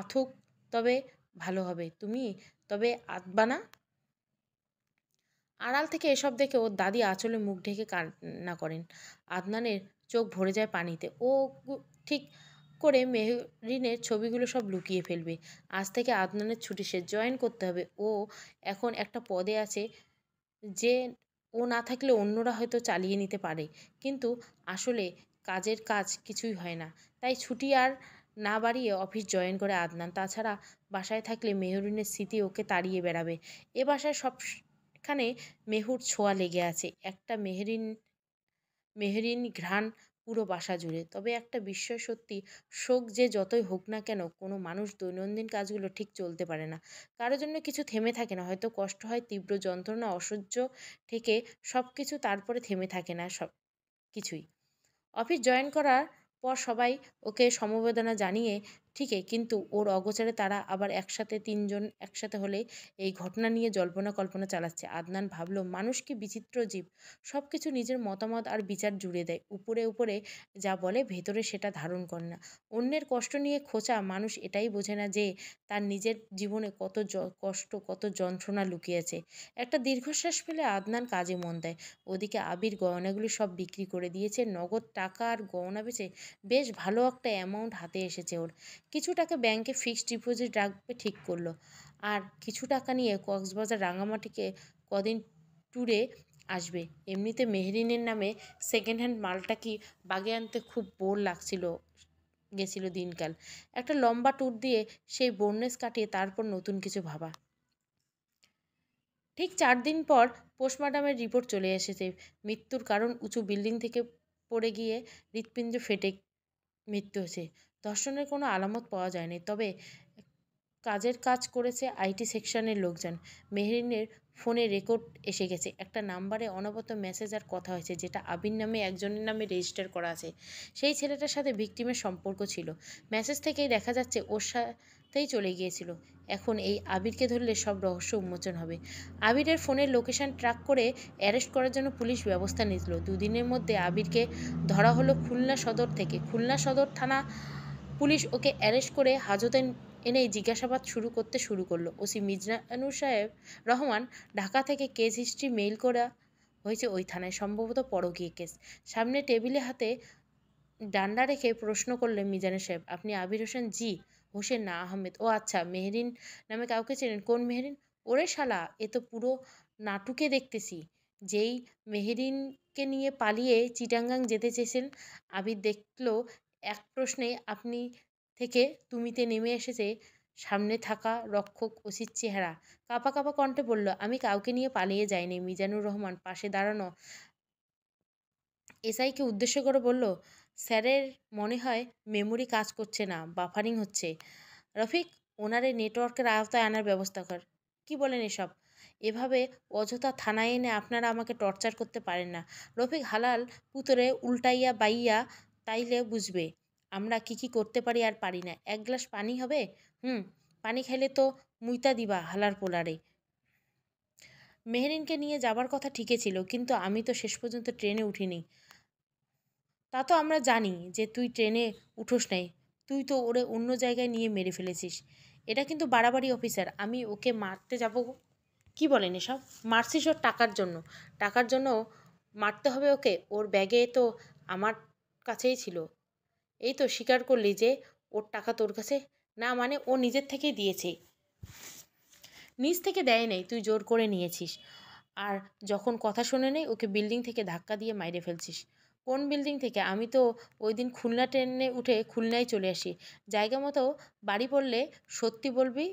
আথুক তবে ভালো হবে তুমি তবে আঁতবা না আড়াল থেকে এসব দেখে ওর দাদি আঁচলে মুখ ঢেকে কান্না করেন আদনানের চোখ ভরে যায় পানিতে ও ঠিক করে মেহরিনের ছবিগুলো সব লুকিয়ে ফেলবে আজ থেকে আদনানের ছুটি সে জয়েন করতে হবে ও এখন একটা পদে আছে যে ও না থাকলে অন্যরা হয়তো চালিয়ে নিতে পারে কিন্তু আসলে কাজের কাজ কিছুই হয় না তাই ছুটি আর না বাড়িয়ে অফিস জয়েন করে আদনান তাছাড়া বাসায় থাকলে মেহরিনের স্মৃতি ওকে তাড়িয়ে বেড়াবে এ বাসায় সবখানে মেহুর ছোঁয়া লেগে আছে একটা মেহরিন মেহেরিন ঘ্রাণ পুরো বাসা জুড়ে তবে একটা বিস্ময় সত্যি শোক যে যতই হোক না কেন কোনো মানুষ দৈনন্দিন কাজগুলো ঠিক চলতে পারে না কারোর জন্য কিছু থেমে থাকে না হয়তো কষ্ট হয় তীব্র যন্ত্রণা অসহ্য থেকে সব কিছু তারপরে থেমে থাকে না সব কিছুই অফিস জয়েন করার পর সবাই ওকে সমবেদনা জানিয়ে ঠিকই কিন্তু ওর অগোচরে তারা আবার একসাথে তিনজন একসাথে হলে এই ঘটনা নিয়ে জল্পনা কল্পনা চালাচ্ছে আদনান ভাবল মানুষ কি বিচিত্র জীব সব কিছু নিজের মতামত আর বিচার জুড়ে দেয় উপরে উপরে যা বলে ভেতরে সেটা ধারণ করে না অন্যের কষ্ট নিয়ে খোঁচা মানুষ এটাই বোঝে না যে তার নিজের জীবনে কত কষ্ট কত যন্ত্রণা লুকিয়েছে একটা দীর্ঘশ্বাস ফেলে আদনান কাজে মন দেয় ওদিকে আবির গয়নাগুলি সব বিক্রি করে দিয়েছে নগদ টাকা আর গয়না বেচে বেশ ভালো একটা অ্যামাউন্ট হাতে এসেছে ওর কিছু টাকা ব্যাংকে ফিক্সড ডিপোজিট রাখবে ঠিক করলো আর কিছু টাকা নিয়ে কক্সবাজার রাঙামাটিকে কদিন ট্যুরে আসবে এমনিতে মেহরিনের নামে সেকেন্ড হ্যান্ড মালটা কি বাগে আনতে খুব বোর লাগছিল গেছিল দিনকাল একটা লম্বা ট্যুর দিয়ে সেই বোর্নেস কাটিয়ে তারপর নতুন কিছু ভাবা ঠিক চার দিন পর পোস্টমার্টামের রিপোর্ট চলে এসেছে মৃত্যুর কারণ উঁচু বিল্ডিং থেকে পড়ে গিয়ে হৃৎপিণ্ড ফেটে মৃত্যু হয়েছে ধর্ষণের কোনো আলামত পাওয়া যায়নি তবে কাজের কাজ করেছে আইটি সেকশনের লোকজন মেহরিনের ফোনে রেকর্ড এসে গেছে একটা নাম্বারে অনবত মেসেজ আর কথা হয়েছে যেটা আবির নামে একজনের নামে রেজিস্টার করা আছে সেই ছেলেটার সাথে ভিকটিমের সম্পর্ক ছিল মেসেজ থেকেই দেখা যাচ্ছে ওর সাথেই চলে গিয়েছিল এখন এই আবিরকে ধরলে সব রহস্য উন্মোচন হবে আবিরের ফোনের লোকেশান ট্র্যাক করে অ্যারেস্ট করার জন্য পুলিশ ব্যবস্থা নিয়েছিল দুদিনের মধ্যে আবিরকে ধরা হলো খুলনা সদর থেকে খুলনা সদর থানা পুলিশ ওকে অ্যারেস্ট করে হাজতে এনে জিজ্ঞাসাবাদ শুরু করতে শুরু করলো ওসি মিজরানু সাহেব রহমান ঢাকা থেকে কেস হিস্ট্রি মেইল করা হয়েছে ওই থানায় সম্ভবত পরকীয় কেস সামনে টেবিলে হাতে ডান্ডা রেখে প্রশ্ন করলেন মিজানুর সাহেব আপনি আবির হোসেন জি হোসেন না আহমেদ ও আচ্ছা মেহরিন নামে কাউকে চেনেন কোন মেহরিন ওরে শালা এ তো পুরো নাটুকে দেখতেছি যেই মেহরিনকে নিয়ে পালিয়ে চিটাঙ্গাং যেতে চেয়েছেন আবির দেখলো এক প্রশ্নে আপনি থেকে তুমিতে নেমে এসেছে সামনে থাকা রক্ষক অসিত চেহারা কাঁপা কাঁপা কণ্ঠে বলল আমি কাউকে নিয়ে পালিয়ে যাইনি মিজানুর রহমান পাশে দাঁড়ানো এসআইকে উদ্দেশ্য করে বলল স্যারের মনে হয় মেমোরি কাজ করছে না বাফারিং হচ্ছে রফিক ওনারে নেটওয়ার্কের আওতায় আনার ব্যবস্থা কর কি বলেন এসব এভাবে অযথা থানায় এনে আপনারা আমাকে টর্চার করতে পারেন না রফিক হালাল পুতরে উল্টাইয়া বাইয়া তাইলে বুঝবে আমরা কি কি করতে পারি আর পারি না এক গ্লাস পানি হবে হুম পানি খাইলে তো মুইতা দিবা হালার পোলারে মেহরিনকে নিয়ে যাবার কথা ঠিকই ছিল কিন্তু আমি তো শেষ পর্যন্ত ট্রেনে উঠিনি তা তো আমরা জানি যে তুই ট্রেনে উঠোস নাই তুই তো ওরে অন্য জায়গায় নিয়ে মেরে ফেলেছিস এটা কিন্তু বাড়াবাড়ি অফিসার আমি ওকে মারতে যাব কি বলেন এসব মারছিস ওর টাকার জন্য টাকার জন্য মারতে হবে ওকে ওর ব্যাগে তো আমার কাছেই ছিল এই তো স্বীকার করলি যে ওর টাকা তোর কাছে না মানে ও নিজের থেকে দিয়েছে নিজ থেকে দেয় নেই তুই জোর করে নিয়েছিস আর যখন কথা শোনে নেই ওকে বিল্ডিং থেকে ধাক্কা দিয়ে মাইরে ফেলছিস কোন বিল্ডিং থেকে আমি তো ওই দিন খুলনা ট্রেনে উঠে খুলনায় চলে আসি জায়গা মতো বাড়ি পড়লে সত্যি বলবি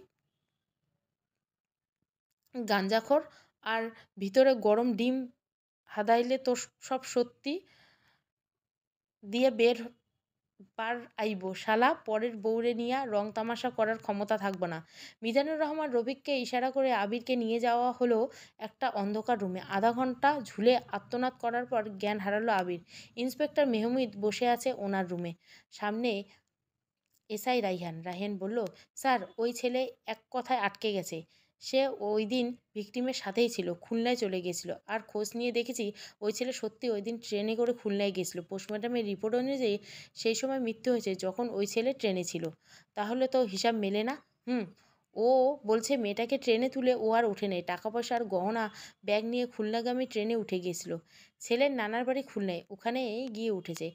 গাঞ্জাখর আর ভিতরে গরম ডিম হাদাইলে তোর সব সত্যি দিয়ে বের পার আইব শালা পরের বউরে নিয়া রং তামাশা করার ক্ষমতা থাকবে না মিজানুর রহমান রবিককে ইশারা করে আবিরকে নিয়ে যাওয়া হলো একটা অন্ধকার রুমে আধা ঘন্টা ঝুলে আত্মনাদ করার পর জ্ঞান হারালো আবির ইন্সপেক্টর মেহমুদ বসে আছে ওনার রুমে সামনে এসআই রাইহান রাইহান বলল স্যার ওই ছেলে এক কথায় আটকে গেছে সে ওই দিন ভিকটিমের সাথেই ছিল খুলনায় চলে গেছিলো আর খোঁজ নিয়ে দেখেছি ওই ছেলে সত্যি ওই দিন ট্রেনে করে খুলনায় গেছিলো পোস্টমর্টমের রিপোর্ট অনুযায়ী সেই সময় মৃত্যু হয়েছে যখন ওই ছেলে ট্রেনে ছিল তাহলে তো হিসাব মেলে না হুম ও বলছে মেয়েটাকে ট্রেনে তুলে ও আর উঠে নেয় টাকা পয়সা আর গহনা ব্যাগ নিয়ে খুলনাগামী ট্রেনে উঠে গিয়েছিল ছেলের নানার বাড়ি খুলনায় ওখানে গিয়ে উঠেছে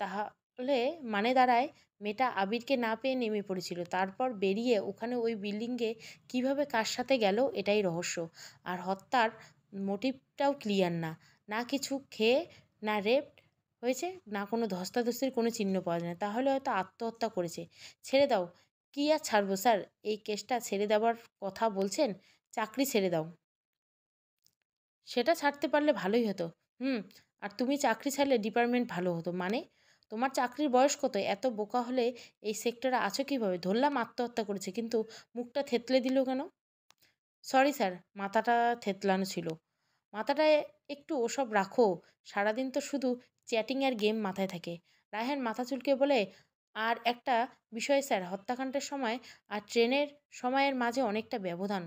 তাহলে মানে দাঁড়ায় মেয়েটা আবিরকে না পেয়ে নেমে পড়েছিল তারপর বেরিয়ে ওখানে ওই বিল্ডিংয়ে কিভাবে কার সাথে গেল এটাই রহস্য আর হত্যার মোটিভটাও ক্লিয়ার না না কিছু খেয়ে না রেপ হয়েছে না কোনো ধস্তাধস্তির কোনো চিহ্ন পাওয়া যায় না তাহলে হয়তো আত্মহত্যা করেছে ছেড়ে দাও কী আর ছাড়বো স্যার এই কেসটা ছেড়ে দেওয়ার কথা বলছেন চাকরি ছেড়ে দাও সেটা ছাড়তে পারলে ভালোই হতো হুম আর তুমি চাকরি ছাড়লে ডিপার্টমেন্ট ভালো হতো মানে তোমার চাকরির বয়স কত এত বোকা হলে এই সেক্টরে আছো কীভাবে ধরলাম আত্মহত্যা করেছে কিন্তু মুখটা থেতলে দিল কেন সরি স্যার মাথাটা থেতলানো ছিল মাথাটায় একটু ওসব রাখো সারাদিন তো শুধু চ্যাটিং আর গেম মাথায় থাকে রায়হান মাথা চুলকে বলে আর একটা বিষয় স্যার হত্যাকাণ্ডের সময় আর ট্রেনের সময়ের মাঝে অনেকটা ব্যবধান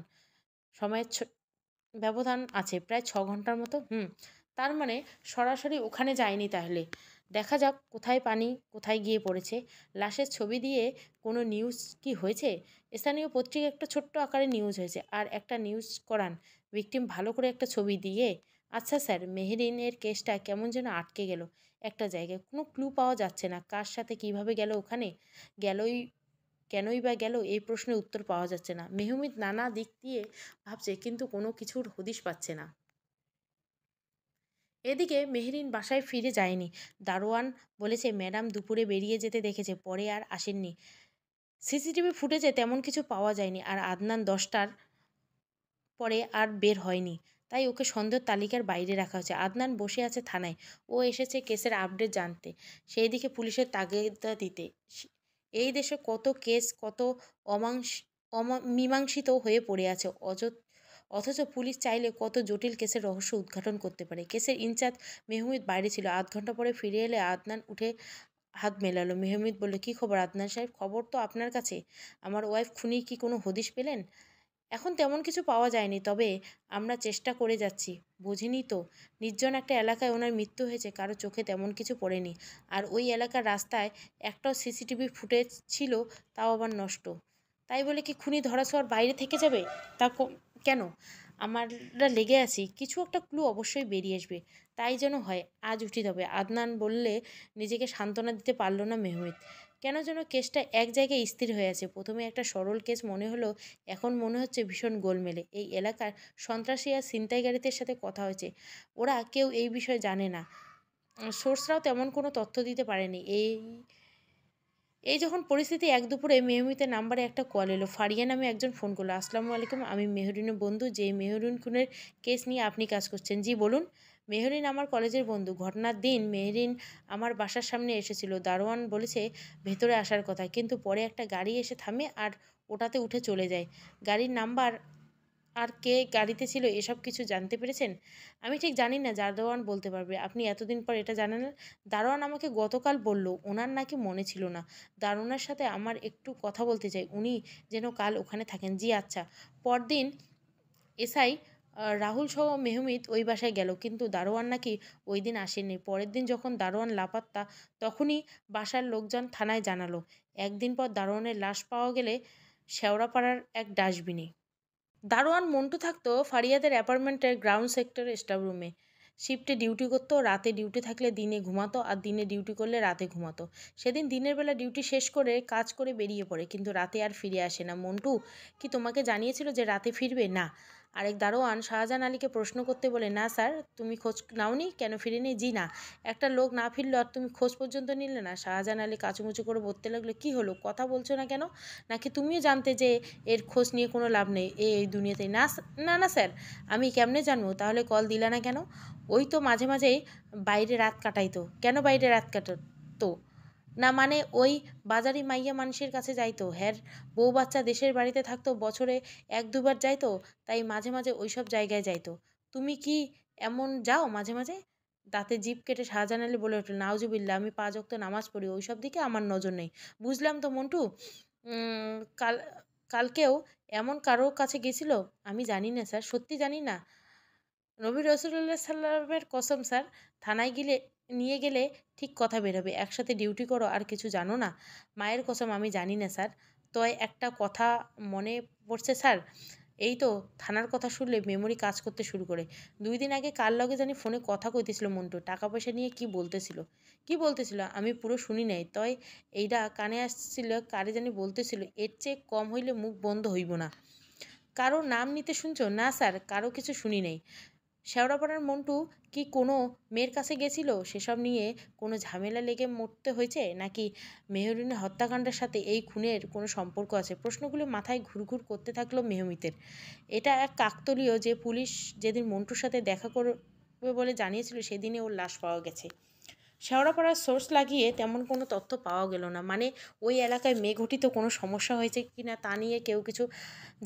সময়ের ব্যবধান আছে প্রায় ছ ঘন্টার মতো হুম তার মানে সরাসরি ওখানে যায়নি তাহলে দেখা যাক কোথায় পানি কোথায় গিয়ে পড়েছে লাশের ছবি দিয়ে কোনো নিউজ কি হয়েছে স্থানীয় পত্রিকা একটা ছোট্ট আকারে নিউজ হয়েছে আর একটা নিউজ করান ভিকটিম ভালো করে একটা ছবি দিয়ে আচ্ছা স্যার মেহেরিনের কেসটা কেমন যেন আটকে গেল একটা জায়গায় কোনো ক্লু পাওয়া যাচ্ছে না কার সাথে কিভাবে গেল ওখানে গেলই কেনই বা গেল এই প্রশ্নের উত্তর পাওয়া যাচ্ছে না মেহমিদ নানা দিক দিয়ে ভাবছে কিন্তু কোনো কিছুর হদিশ পাচ্ছে না এদিকে মেহরিন বাসায় ফিরে যায়নি দারোয়ান বলেছে ম্যাডাম দুপুরে বেরিয়ে যেতে দেখেছে পরে আর আসেননি সিসিটিভি ফুটেজে তেমন কিছু পাওয়া যায়নি আর আদনান দশটার পরে আর বের হয়নি তাই ওকে সন্দেহ তালিকার বাইরে রাখা হয়েছে আদনান বসে আছে থানায় ও এসেছে কেসের আপডেট জানতে সেই দিকে পুলিশের তাগিদা দিতে এই দেশে কত কেস কত অমাংস অমীমাংসিত হয়ে পড়ে আছে অযথ অথচ পুলিশ চাইলে কত জটিল কেসের রহস্য উদ্ঘাটন করতে পারে কেসের ইনচার্জ মেহমুদ বাইরে ছিল আধ ঘন্টা পরে ফিরে এলে আদনান উঠে হাত মেলালো মেহমুদ বলল কী খবর আদনান সাহেব খবর তো আপনার কাছে আমার ওয়াইফ খুনি কি কোনো হদিস পেলেন এখন তেমন কিছু পাওয়া যায়নি তবে আমরা চেষ্টা করে যাচ্ছি বুঝিনি তো নির্জন একটা এলাকায় ওনার মৃত্যু হয়েছে কারো চোখে তেমন কিছু পড়েনি আর ওই এলাকার রাস্তায় একটাও সিসিটিভি ফুটেজ ছিল তাও আবার নষ্ট তাই বলে কি খুনি ছোঁয়ার বাইরে থেকে যাবে তা কেন আমরা লেগে আছি কিছু একটা ক্লু অবশ্যই বেরিয়ে আসবে তাই যেন হয় আজ উঠিত হবে আদনান বললে নিজেকে সান্ত্বনা দিতে পারলো না মেহমেদ কেন যেন কেসটা এক জায়গায় স্থির হয়ে আছে প্রথমে একটা সরল কেস মনে হলো এখন মনে হচ্ছে ভীষণ গোলমেলে এই এলাকার সন্ত্রাসী আর ছিনতাইকারীদের সাথে কথা হয়েছে ওরা কেউ এই বিষয়ে জানে না সোর্সরাও তেমন কোনো তথ্য দিতে পারেনি এই এই যখন পরিস্থিতি এক দুপুরে মেহমিতে নাম্বারে একটা কল এলো ফারিয়া নামে একজন ফোন করলো আসসালামু আলাইকুম আমি মেহরিনের বন্ধু যে মেহরুন খুনের কেস নিয়ে আপনি কাজ করছেন জি বলুন মেহরিন আমার কলেজের বন্ধু ঘটনার দিন মেহরিন আমার বাসার সামনে এসেছিল দারোয়ান বলেছে ভেতরে আসার কথা কিন্তু পরে একটা গাড়ি এসে থামে আর ওটাতে উঠে চলে যায় গাড়ির নাম্বার আর কে গাড়িতে ছিল এসব কিছু জানতে পেরেছেন আমি ঠিক জানি না দারোয়ান বলতে পারবে আপনি এতদিন পর এটা জানেন দারোয়ান আমাকে গতকাল বলল ওনার নাকি মনে ছিল না দারোয়ানের সাথে আমার একটু কথা বলতে চাই উনি যেন কাল ওখানে থাকেন জি আচ্ছা পরদিন এসআই রাহুল সহ মেহমিদ ওই বাসায় গেল কিন্তু দারোয়ান নাকি ওই দিন আসেনি পরের দিন যখন দারোয়ান লাপাত্তা তখনই বাসার লোকজন থানায় জানালো একদিন পর দারোয়ানের লাশ পাওয়া গেলে শেওড়াপাড়ার এক ডাস্টবিনে দারোয়ান মন্টু থাকতো ফারিয়াদের অ্যাপার্টমেন্টের গ্রাউন্ড সেক্টর স্টাফ রুমে শিফটে ডিউটি করতো রাতে ডিউটি থাকলে দিনে ঘুমাতো আর দিনে ডিউটি করলে রাতে ঘুমাতো সেদিন দিনের বেলা ডিউটি শেষ করে কাজ করে বেরিয়ে পড়ে কিন্তু রাতে আর ফিরে আসে না মন্টু কি তোমাকে জানিয়েছিল যে রাতে ফিরবে না আরেক দারোয়ান শাহজাহান আলীকে প্রশ্ন করতে বলে না স্যার তুমি খোঁজ নাওনি কেন ফিরেনি জি না একটা লোক না ফিরলো আর তুমি খোঁজ পর্যন্ত নিলে না শাহজাহান আলী কাচুমুচু করে বলতে লাগলো কি হলো কথা বলছো না কেন নাকি তুমিও জানতে যে এর খোঁজ নিয়ে কোনো লাভ নেই এ এই দুনিয়াতে না না না স্যার আমি কেমনে জানবো তাহলে কল দিলা না কেন ওই তো মাঝে মাঝেই বাইরে রাত কাটাইতো কেন বাইরে রাত কাটাতো না মানে ওই বাজারি মাইয়া মানুষের কাছে যাইতো হ্যার বউ বাচ্চা দেশের বাড়িতে থাকতো বছরে এক দুবার যাইতো তাই মাঝে মাঝে ওইসব জায়গায় যাইতো তুমি কি এমন যাও মাঝে মাঝে দাঁতে জিপ কেটে শাহজাহান আলী বলে উঠল নাউজুবিল্লা আমি পাঁচ অক্ত নামাজ পড়ি ওইসব দিকে আমার নজর নেই বুঝলাম তো মন্টু কাল কালকেও এমন কারোর কাছে গেছিল আমি জানি না স্যার সত্যি জানি না নবী রসুল্লাহ সাল্লামের কসম স্যার থানায় গেলে নিয়ে গেলে ঠিক কথা বেরোবে একসাথে ডিউটি করো আর কিছু জানো না মায়ের কসম আমি জানি না স্যার তয় একটা কথা মনে পড়ছে স্যার এই তো থানার কথা শুনলে মেমোরি কাজ করতে শুরু করে দুই দিন আগে কার লগে জানি ফোনে কথা কইতেছিল মন্টু টাকা পয়সা নিয়ে কি বলতেছিল কি বলতেছিল আমি পুরো শুনি নাই তয় এইটা কানে আসছিল কারে জানি বলতেছিল এর চেয়ে কম হইলে মুখ বন্ধ হইব না কারো নাম নিতে শুনছো না স্যার কারো কিছু শুনি নাই শেওড়াপাড়ার মন্টু কি কোনো মেয়ের কাছে গেছিল সেসব নিয়ে কোনো ঝামেলা লেগে মরতে হয়েছে নাকি মেহরিনের হত্যাকাণ্ডের সাথে এই খুনের কোনো সম্পর্ক আছে প্রশ্নগুলো মাথায় ঘুরঘুর করতে থাকলো মেহমিতের এটা এক কাকতলীয় যে পুলিশ যেদিন মন্টুর সাথে দেখা করবে বলে জানিয়েছিল সেদিনে ওর লাশ পাওয়া গেছে শেওড়াপাড়ার সোর্স লাগিয়ে তেমন কোনো তথ্য পাওয়া গেল না মানে ওই এলাকায় মেঘটিত কোনো সমস্যা হয়েছে কি না তা নিয়ে কেউ কিছু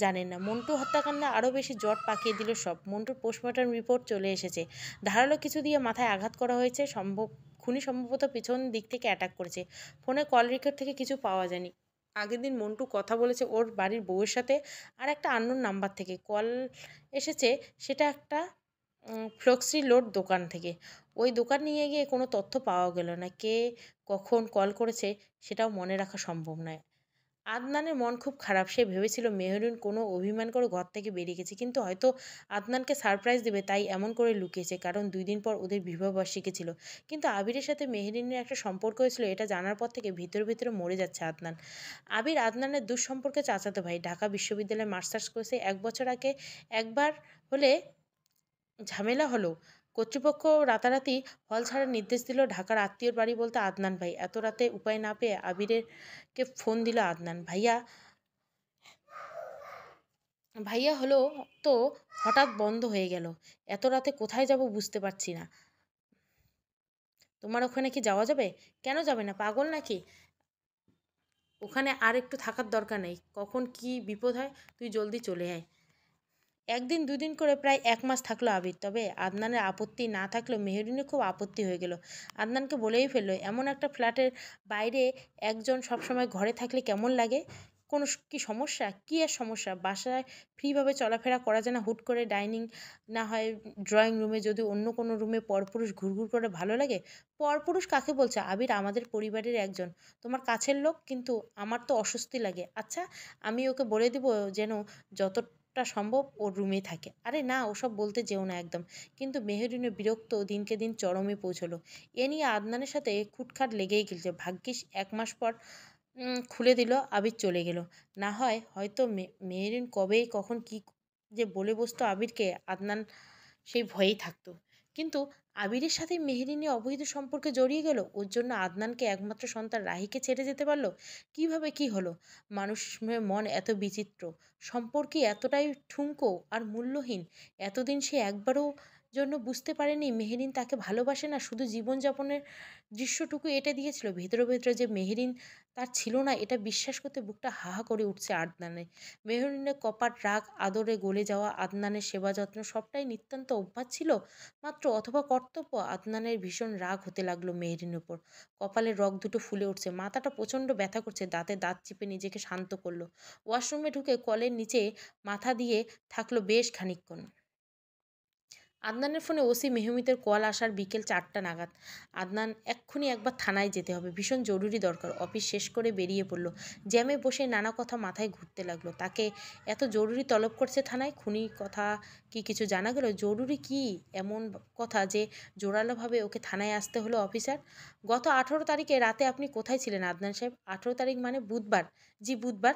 জানেন না মন্টু হত্যাকাণ্ডে আরও বেশি জট পাকিয়ে দিল সব মন্টুর পোস্টমর্টম রিপোর্ট চলে এসেছে ধারালো কিছু দিয়ে মাথায় আঘাত করা হয়েছে সম্ভব খুনি সম্ভবত পিছন দিক থেকে অ্যাটাক করেছে ফোনে কল রেকর্ড থেকে কিছু পাওয়া যায়নি আগের দিন মন্টু কথা বলেছে ওর বাড়ির বউয়ের সাথে আর একটা আন্নোন নাম্বার থেকে কল এসেছে সেটা একটা ফ্লক্সি লোড দোকান থেকে ওই দোকান নিয়ে গিয়ে কোনো তথ্য পাওয়া গেল না কে কখন কল করেছে সেটাও মনে রাখা সম্ভব নয় আদনানের মন খুব খারাপ সে ভেবেছিল মেহরুন কোনো অভিমান করে ঘর থেকে বেরিয়ে গেছে কিন্তু হয়তো আদনানকে সারপ্রাইজ দেবে তাই এমন করে লুকিয়েছে কারণ দুই দিন পর ওদের বিবাহবার্ষিকী ছিল কিন্তু আবিরের সাথে মেহরিনের একটা সম্পর্ক হয়েছিল এটা জানার পর থেকে ভিতর ভিতরে মরে যাচ্ছে আদনান আবির আদনানের দুঃসম্পর্কে চাচাতো ভাই ঢাকা বিশ্ববিদ্যালয়ে মাস্টার্স করেছে এক বছর আগে একবার হলে ঝামেলা হলো কর্তৃপক্ষ রাতারাতি হল ছাড়ার নির্দেশ দিল ঢাকার আত্মীয়র বাড়ি বলতে আদনান ভাই এত রাতে উপায় না পেয়ে আবিরেরকে ফোন দিল আদনান ভাইয়া ভাইয়া হলো তো হঠাৎ বন্ধ হয়ে গেল এত রাতে কোথায় যাব বুঝতে পারছি না তোমার ওখানে কি যাওয়া যাবে কেন যাবে না পাগল নাকি ওখানে আর একটু থাকার দরকার নেই কখন কি বিপদ হয় তুই জলদি চলে আয় একদিন দুদিন করে প্রায় এক মাস থাকলো আবির তবে আদনানের আপত্তি না থাকলেও মেহরিনের খুব আপত্তি হয়ে গেল আদনানকে বলেই ফেললো এমন একটা ফ্ল্যাটের বাইরে একজন সবসময় ঘরে থাকলে কেমন লাগে কোনো কি সমস্যা কী আর সমস্যা বাসায় ফ্রিভাবে চলাফেরা করা যায় না হুট করে ডাইনিং না হয় ড্রয়িং রুমে যদি অন্য কোনো রুমে পরপুরুষ ঘুরঘুর করে ভালো লাগে পরপুরুষ কাকে বলছে আবির আমাদের পরিবারের একজন তোমার কাছের লোক কিন্তু আমার তো অস্বস্তি লাগে আচ্ছা আমি ওকে বলে দিব যেন যত যতটা সম্ভব ওর রুমে থাকে আরে না ওসব বলতে যেও না একদম কিন্তু মেহরিনের বিরক্ত দিনকে দিন চরমে পৌঁছলো এ নিয়ে আদনানের সাথে খুটখাট লেগেই গেছে ভাগ্যিস এক মাস পর খুলে দিল আবির চলে গেল না হয় হয়তো মেহরিন কবে কখন কি যে বলে বসতো আবিরকে আদনান সেই ভয়েই থাকতো কিন্তু আবিরের সাথে মেহেরিনী অবৈধ সম্পর্কে জড়িয়ে গেল ওর জন্য আদনানকে একমাত্র সন্তান রাহিকে ছেড়ে যেতে পারলো কিভাবে কি হলো মানুষ মন এত বিচিত্র সম্পর্কে এতটাই ঠুনকো আর মূল্যহীন এতদিন সে একবারও জন্য বুঝতে পারেনি মেহেরিন তাকে ভালোবাসে না শুধু জীবনযাপনের দৃশ্যটুকু এটা দিয়েছিল ভেতরে ভেতরে যে মেহেরিন তার ছিল না এটা বিশ্বাস করতে বুকটা হাহা করে উঠছে আদনানে মেহরিনের কপাট রাগ আদরে গলে যাওয়া আদনানের সেবা যত্ন সবটাই নিতান্ত অভ্যাস ছিল মাত্র অথবা কর্তব্য আদনানের ভীষণ রাগ হতে লাগলো মেহরিনের উপর কপালের রগ দুটো ফুলে উঠছে মাথাটা প্রচণ্ড ব্যথা করছে দাঁতে দাঁত চিপে নিজেকে শান্ত করলো ওয়াশরুমে ঢুকে কলের নিচে মাথা দিয়ে থাকলো বেশ খানিকক্ষণ আদনানের ফোনে ওসি মেহমিতের কল আসার বিকেল চারটা নাগাদ আদনান এক্ষুনি একবার থানায় যেতে হবে ভীষণ জরুরি দরকার অফিস শেষ করে বেরিয়ে পড়ল জ্যামে বসে নানা কথা মাথায় ঘুরতে লাগলো তাকে এত জরুরি তলব করছে থানায় খুনি কথা কি কিছু জানা গেল জরুরি কি এমন কথা যে জোরালোভাবে ওকে থানায় আসতে হলো অফিসার গত আঠেরো তারিখে রাতে আপনি কোথায় ছিলেন আদনান সাহেব আঠেরো তারিখ মানে বুধবার জি বুধবার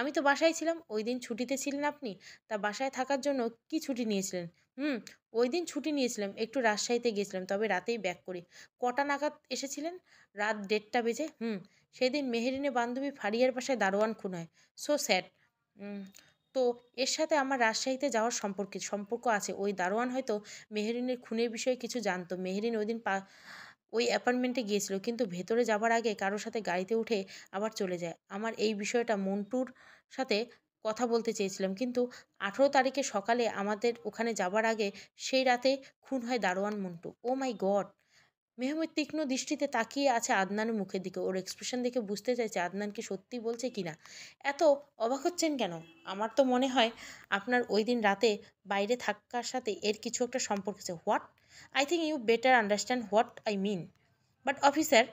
আমি তো বাসায় ছিলাম ওই দিন ছুটিতে ছিলেন আপনি তা বাসায় থাকার জন্য কি ছুটি নিয়েছিলেন হুম ওই দিন ছুটি নিয়েছিলাম একটু রাজশাহীতে গিয়েছিলাম তবে রাতেই ব্যাক করি কটা নাগাদ এসেছিলেন রাত দেড়টা বেজে হুম সেদিন মেহেরিনে বান্ধবী ফারিয়ার বাসায় দারোয়ান খুন হয় সো স্যাড তো এর সাথে আমার রাজশাহীতে যাওয়ার সম্পর্কে সম্পর্ক আছে ওই দারোয়ান হয়তো মেহেরিনের খুনের বিষয়ে কিছু জানতো মেহেরিন ওই দিন পা ওই অ্যাপার্টমেন্টে গিয়েছিল কিন্তু ভেতরে যাবার আগে কারোর সাথে গাড়িতে উঠে আবার চলে যায় আমার এই বিষয়টা মন্টুর সাথে কথা বলতে চেয়েছিলাম কিন্তু আঠেরো তারিখে সকালে আমাদের ওখানে যাবার আগে সেই রাতে খুন হয় দারোয়ান মন্টু ও মাই গড মেহমুদ তীক্ষ্ণ দৃষ্টিতে তাকিয়ে আছে আদনানের মুখের দিকে ওর এক্সপ্রেশন দেখে বুঝতে চাইছে আদনানকে সত্যি বলছে কি না এত অবাক হচ্ছেন কেন আমার তো মনে হয় আপনার ওই দিন রাতে বাইরে থাকার সাথে এর কিছু একটা সম্পর্ক আছে what I think you better understand what I mean but officer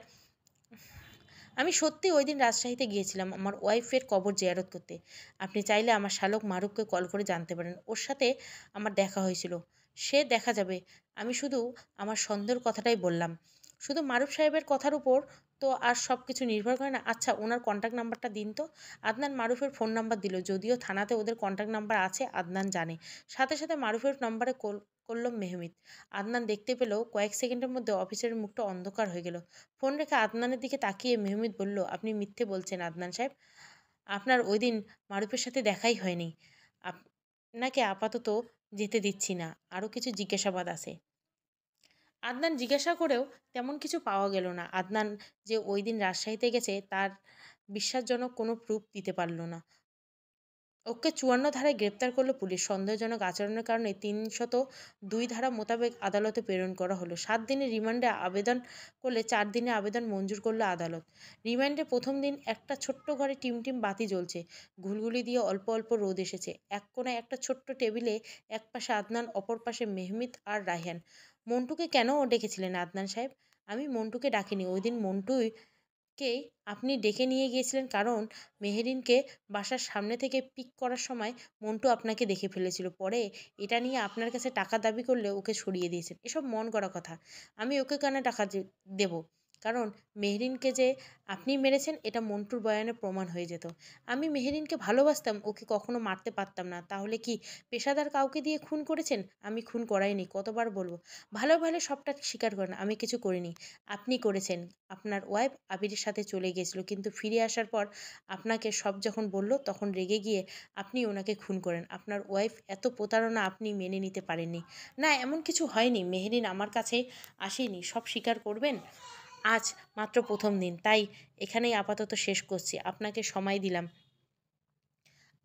আমি সত্যি ওই দিন রাজশাহীতে গিয়েছিলাম আমার ওয়াইফের কবর জেয়ারত করতে আপনি চাইলে আমার শালক মারুককে কল করে জানতে পারেন ওর সাথে আমার দেখা হয়েছিল সে দেখা যাবে আমি শুধু আমার সন্দেহের কথাটাই বললাম শুধু মারুফ সাহেবের কথার উপর তো আর সব কিছু নির্ভর করে না আচ্ছা ওনার কন্ট্যাক্ট নাম্বারটা দিন তো আদনান মারুফের ফোন নাম্বার দিল যদিও থানাতে ওদের কন্ট্যাক্ট নাম্বার আছে আদনান জানে সাথে সাথে মারুফের নাম্বারে কল করল মেহমিদ আদনান দেখতে পেল কয়েক সেকেন্ডের মধ্যে অফিসের মুখটা অন্ধকার হয়ে গেল ফোন রেখে আদনানের দিকে তাকিয়ে মেহমিদ বলল আপনি মিথ্যে বলছেন আদনান সাহেব আপনার ওই দিন মারুফের সাথে দেখাই হয়নি আপনাকে আপাতত যেতে দিচ্ছি না আরও কিছু জিজ্ঞাসাবাদ আছে আদনান জিজ্ঞাসা করেও তেমন কিছু পাওয়া গেল না আদনান যে ওই দিন রাজশাহীতে গেছে তার বিশ্বাসজনক কোনো প্রুফ দিতে পারল না ওকে চুয়ান্ন ধারায় গ্রেপ্তার করলো পুলিশ সন্দেহজনক আচরণের কারণে তিনশত দুই ধারা মোতাবেক আদালতে প্রেরণ করা হলো সাত দিনের রিমান্ডে আবেদন করলে চার দিনে আবেদন মঞ্জুর করলো আদালত রিমান্ডে প্রথম দিন একটা ছোট্ট ঘরে টিমটিম বাতি জ্বলছে ঘুলগুলি দিয়ে অল্প অল্প রোদ এসেছে এক কোণায় একটা ছোট্ট টেবিলে এক পাশে আদনান অপর পাশে মেহমিদ আর রায়হান মন্টুকে কেন ডেকেছিলেন আদনান সাহেব আমি মন্টুকে ডাকিনি ওই দিন মন্টুই তাকেই আপনি ডেকে নিয়ে গিয়েছিলেন কারণ মেহেরিনকে বাসার সামনে থেকে পিক করার সময় মন্টু আপনাকে দেখে ফেলেছিল পরে এটা নিয়ে আপনার কাছে টাকা দাবি করলে ওকে সরিয়ে দিয়েছেন এসব মন করা কথা আমি ওকে কেন টাকা দেবো কারণ মেহরিনকে যে আপনি মেরেছেন এটা মন্টুর বয়ানে প্রমাণ হয়ে যেত আমি মেহরিনকে ভালোবাসতাম ওকে কখনো মারতে পারতাম না তাহলে কি পেশাদার কাউকে দিয়ে খুন করেছেন আমি খুন করাইনি কতবার বলবো ভালো ভালো সবটা স্বীকার করেন আমি কিছু করিনি আপনি করেছেন আপনার ওয়াইফ আবিরের সাথে চলে গিয়েছিল কিন্তু ফিরে আসার পর আপনাকে সব যখন বলল তখন রেগে গিয়ে আপনি ওনাকে খুন করেন আপনার ওয়াইফ এত প্রতারণা আপনি মেনে নিতে পারেননি না এমন কিছু হয়নি মেহরিন আমার কাছে আসেনি সব স্বীকার করবেন আজ মাত্র প্রথম দিন তাই এখানেই আপাতত শেষ করছি আপনাকে সময় দিলাম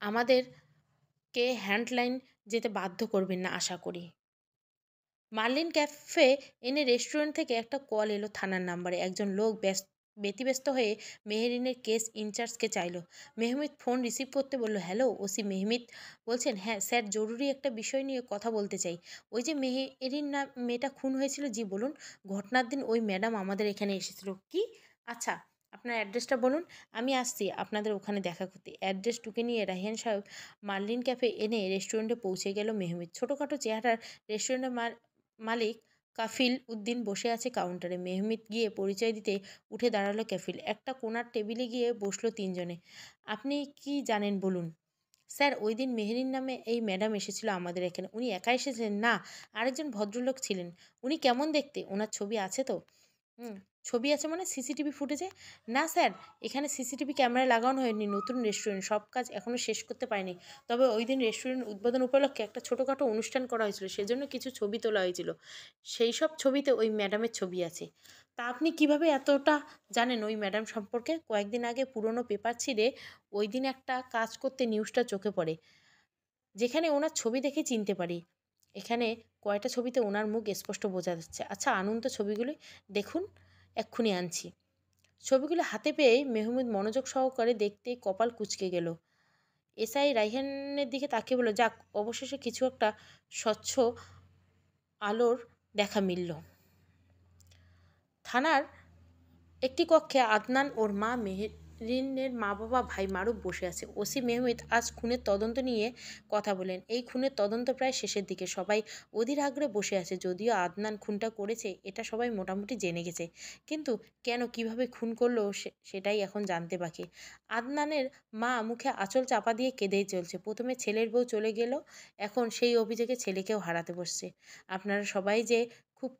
আমাদেরকে হ্যান্ডলাইন যেতে বাধ্য করবেন না আশা করি মার্লিন ক্যাফে এনে রেস্টুরেন্ট থেকে একটা কল এলো থানার নাম্বারে একজন লোক ব্যস্ত ব্যতিব্যস্ত হয়ে মেহরিনের কেস ইনচার্জকে চাইল মেহমিদ ফোন রিসিভ করতে বলল হ্যালো ওসি মেহমিদ বলছেন হ্যাঁ স্যার জরুরি একটা বিষয় নিয়ে কথা বলতে চাই ওই যে মেহেরিন না মেয়েটা খুন হয়েছিল জি বলুন ঘটনার দিন ওই ম্যাডাম আমাদের এখানে এসেছিল কি আচ্ছা আপনার অ্যাড্রেসটা বলুন আমি আসছি আপনাদের ওখানে দেখা করতে অ্যাড্রেস টুকে নিয়ে রাহিয়ান সাহেব মার্লিন ক্যাফে এনে রেস্টুরেন্টে পৌঁছে গেল মেহমিদ ছোটোখাটো চেহারার রেস্টুরেন্টের মালিক কাফিল উদ্দিন বসে আছে কাউন্টারে মেহমিদ গিয়ে পরিচয় দিতে উঠে দাঁড়ালো কাফিল একটা কোনার টেবিলে গিয়ে বসলো তিনজনে আপনি কি জানেন বলুন স্যার ওই দিন মেহরিন নামে এই ম্যাডাম এসেছিল আমাদের এখানে উনি একা এসেছিলেন না আরেকজন ভদ্রলোক ছিলেন উনি কেমন দেখতে ওনার ছবি আছে তো হুম ছবি আছে মানে সিসিটিভি ফুটেজে না স্যার এখানে সিসিটিভি ক্যামেরা লাগানো হয়নি নতুন রেস্টুরেন্ট সব কাজ এখনও শেষ করতে পারেনি তবে ওই দিন রেস্টুরেন্ট উদ্বোধন উপলক্ষে একটা ছোটোখাটো অনুষ্ঠান করা হয়েছিল সেজন্য কিছু ছবি তোলা হয়েছিল সেই সব ছবিতে ওই ম্যাডামের ছবি আছে তা আপনি কিভাবে এতটা জানেন ওই ম্যাডাম সম্পর্কে কয়েকদিন আগে পুরনো পেপার ছিঁড়ে ওই দিন একটা কাজ করতে নিউজটা চোখে পড়ে যেখানে ওনার ছবি দেখে চিনতে পারি এখানে কয়টা ছবিতে ওনার মুখ স্পষ্ট বোঝা যাচ্ছে আচ্ছা আনন্দ ছবিগুলি দেখুন এক্ষুনি আনছি ছবিগুলো হাতে পেয়ে মেহমুদ মনোযোগ সহকারে দেখতে কপাল কুচকে গেল এসআই রাইহানের দিকে তাকিয়ে বলল যাক অবশেষে কিছু একটা স্বচ্ছ আলোর দেখা মিলল থানার একটি কক্ষে আদনান ওর মা মেহের রিনের মা বাবা ভাই মারুফ বসে আছে ওসি মেহমিদ আজ খুনের তদন্ত নিয়ে কথা বলেন এই খুনের তদন্ত প্রায় শেষের দিকে সবাই অধীর আগ্রহে বসে আছে যদিও আদনান খুনটা করেছে এটা সবাই মোটামুটি জেনে গেছে কিন্তু কেন কিভাবে খুন করলো সেটাই এখন জানতে বাকি আদনানের মা মুখে আঁচল চাপা দিয়ে কেঁদেই চলছে প্রথমে ছেলের বউ চলে গেল এখন সেই অভিযোগে ছেলেকেও হারাতে বসছে আপনারা সবাই যে খুব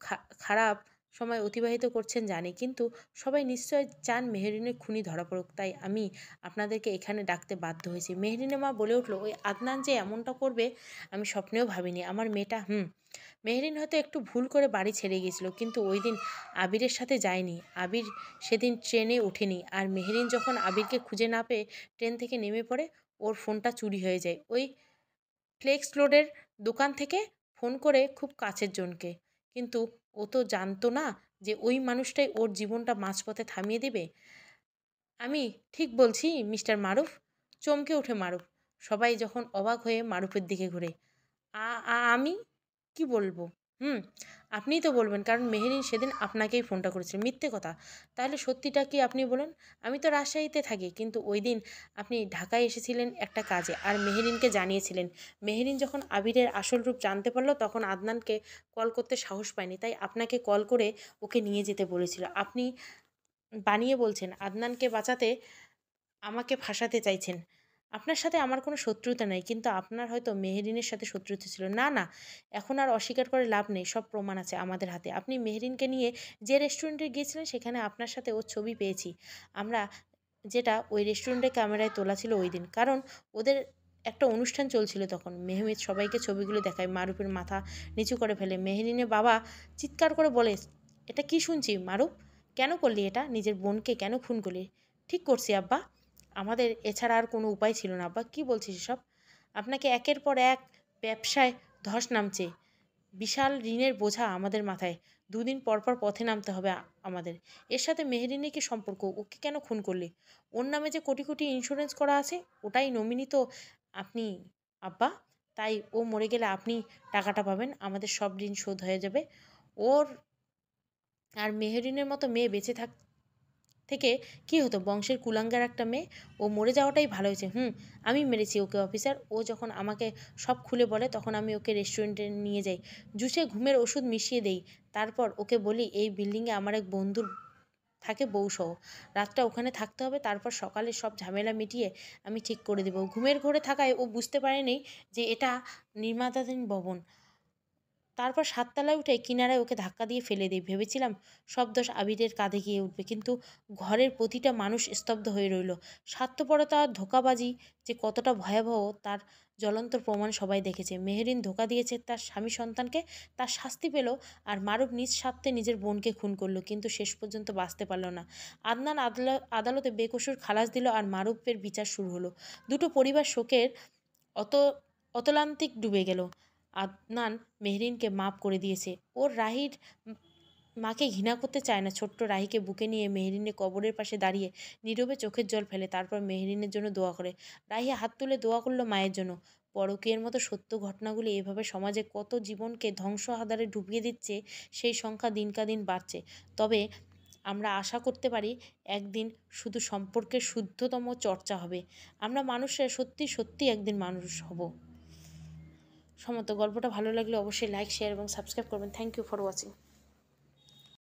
খারাপ সময় অতিবাহিত করছেন জানি কিন্তু সবাই নিশ্চয় চান মেহরিনের খুনি ধরা পড়ুক তাই আমি আপনাদেরকে এখানে ডাকতে বাধ্য হয়েছি মেহরিনের মা বলে উঠলো ওই আদনান যে এমনটা করবে আমি স্বপ্নেও ভাবিনি আমার মেয়েটা হুম মেহরিন হয়তো একটু ভুল করে বাড়ি ছেড়ে গিয়েছিল কিন্তু ওই দিন আবিরের সাথে যায়নি আবির সেদিন ট্রেনে ওঠেনি আর মেহরিন যখন আবিরকে খুঁজে না পেয়ে ট্রেন থেকে নেমে পড়ে ওর ফোনটা চুরি হয়ে যায় ওই ফ্লেক্স লোডের দোকান থেকে ফোন করে খুব কাছের জনকে কিন্তু ও তো জানতো না যে ওই মানুষটাই ওর জীবনটা মাঝপথে থামিয়ে দেবে আমি ঠিক বলছি মিস্টার মারুফ চমকে ওঠে মারুফ সবাই যখন অবাক হয়ে মারুফের দিকে ঘুরে আ আমি কি বলবো হুম আপনিই তো বলবেন কারণ মেহেরিন সেদিন আপনাকেই ফোনটা করেছিল মিথ্যে কথা তাহলে সত্যিটা কি আপনি বলুন আমি তো রাজশাহীতে থাকি কিন্তু ওই দিন আপনি ঢাকায় এসেছিলেন একটা কাজে আর মেহেরিনকে জানিয়েছিলেন মেহেরিন যখন আবিরের আসল রূপ জানতে পারলো তখন আদনানকে কল করতে সাহস পায়নি তাই আপনাকে কল করে ওকে নিয়ে যেতে বলেছিল আপনি বানিয়ে বলছেন আদনানকে বাঁচাতে আমাকে ফাঁসাতে চাইছেন আপনার সাথে আমার কোনো শত্রুতা নেই কিন্তু আপনার হয়তো মেহেরিনের সাথে শত্রুতা ছিল না না এখন আর অস্বীকার করে লাভ নেই সব প্রমাণ আছে আমাদের হাতে আপনি মেহেরিনকে নিয়ে যে রেস্টুরেন্টে গিয়েছিলেন সেখানে আপনার সাথে ওর ছবি পেয়েছি আমরা যেটা ওই রেস্টুরেন্টে ক্যামেরায় তোলা ছিল ওই দিন কারণ ওদের একটা অনুষ্ঠান চলছিল তখন মেহমেদ সবাইকে ছবিগুলো দেখায় মারুফের মাথা নিচু করে ফেলে মেহেরিনের বাবা চিৎকার করে বলে এটা কি শুনছি মারুফ কেন করলি এটা নিজের বোনকে কেন খুন করলি ঠিক করছি আব্বা আমাদের এছাড়া আর কোনো উপায় ছিল না আব্বা কী বলছিস সব আপনাকে একের পর এক ব্যবসায় ধস নামছে বিশাল ঋণের বোঝা আমাদের মাথায় দুদিন পর পর পথে নামতে হবে আমাদের এর সাথে মেহরিনের কি সম্পর্ক ওকে কেন খুন করলি ওর নামে যে কোটি কোটি ইন্স্যুরেন্স করা আছে ওটাই নমিনি তো আপনি আব্বা তাই ও মরে গেলে আপনি টাকাটা পাবেন আমাদের সব ঋণ শোধ হয়ে যাবে ওর আর মেহরিনের মতো মেয়ে বেঁচে থাক থেকে কি হতো বংশের কুলাঙ্গার একটা মেয়ে ও মরে যাওয়াটাই ভালো হয়েছে হুম আমি মেরেছি ওকে অফিসার ও যখন আমাকে সব খুলে বলে তখন আমি ওকে রেস্টুরেন্টে নিয়ে যাই জুসে ঘুমের ওষুধ মিশিয়ে দেই তারপর ওকে বলি এই বিল্ডিংয়ে আমার এক বন্ধুর থাকে বউসহ রাতটা ওখানে থাকতে হবে তারপর সকালে সব ঝামেলা মিটিয়ে আমি ঠিক করে দেব ঘুমের ঘরে থাকায় ও বুঝতে পারেনি যে এটা নির্মাতাধীন ভবন তারপর সাততলায় উঠে কিনারায় ওকে ধাক্কা দিয়ে ফেলে দিই ভেবেছিলাম সব দোষ আবিরের কাঁধে গিয়ে উঠবে কিন্তু ঘরের প্রতিটা মানুষ স্তব্ধ হয়ে রইল স্বার্থপরতা আর ধোকাবাজি যে কতটা ভয়াবহ তার জ্বলন্ত প্রমাণ সবাই দেখেছে মেহেরিন ধোকা দিয়েছে তার স্বামী সন্তানকে তার শাস্তি পেল আর মারুফ নিজ স্বার্থে নিজের বোনকে খুন করলো কিন্তু শেষ পর্যন্ত বাঁচতে পারল না আদনান আদালতে বেকসুর খালাস দিল আর মারুফের বিচার শুরু হলো দুটো পরিবার শোকের অত অতলান্তিক ডুবে গেল আদনান মেহরিনকে মাপ করে দিয়েছে ওর রাহির মাকে ঘৃণা করতে চায় না ছোট্ট রাহিকে বুকে নিয়ে মেহরিনে কবরের পাশে দাঁড়িয়ে নীরবে চোখের জল ফেলে তারপর মেহরিনের জন্য দোয়া করে রাহি হাত তুলে দোয়া করলো মায়ের জন্য পরকীয়ের মতো সত্য ঘটনাগুলি এভাবে সমাজে কত জীবনকে ধ্বংস আধারে ডুবিয়ে দিচ্ছে সেই সংখ্যা দিনকা দিন বাড়ছে তবে আমরা আশা করতে পারি একদিন শুধু সম্পর্কের শুদ্ধতম চর্চা হবে আমরা মানুষের সত্যি সত্যি একদিন মানুষ হব সমস্ত গল্পটা ভালো লাগলে অবশ্যই লাইক শেয়ার এবং সাবস্ক্রাইব করবেন থ্যাংক ইউ ফর ওয়াচিং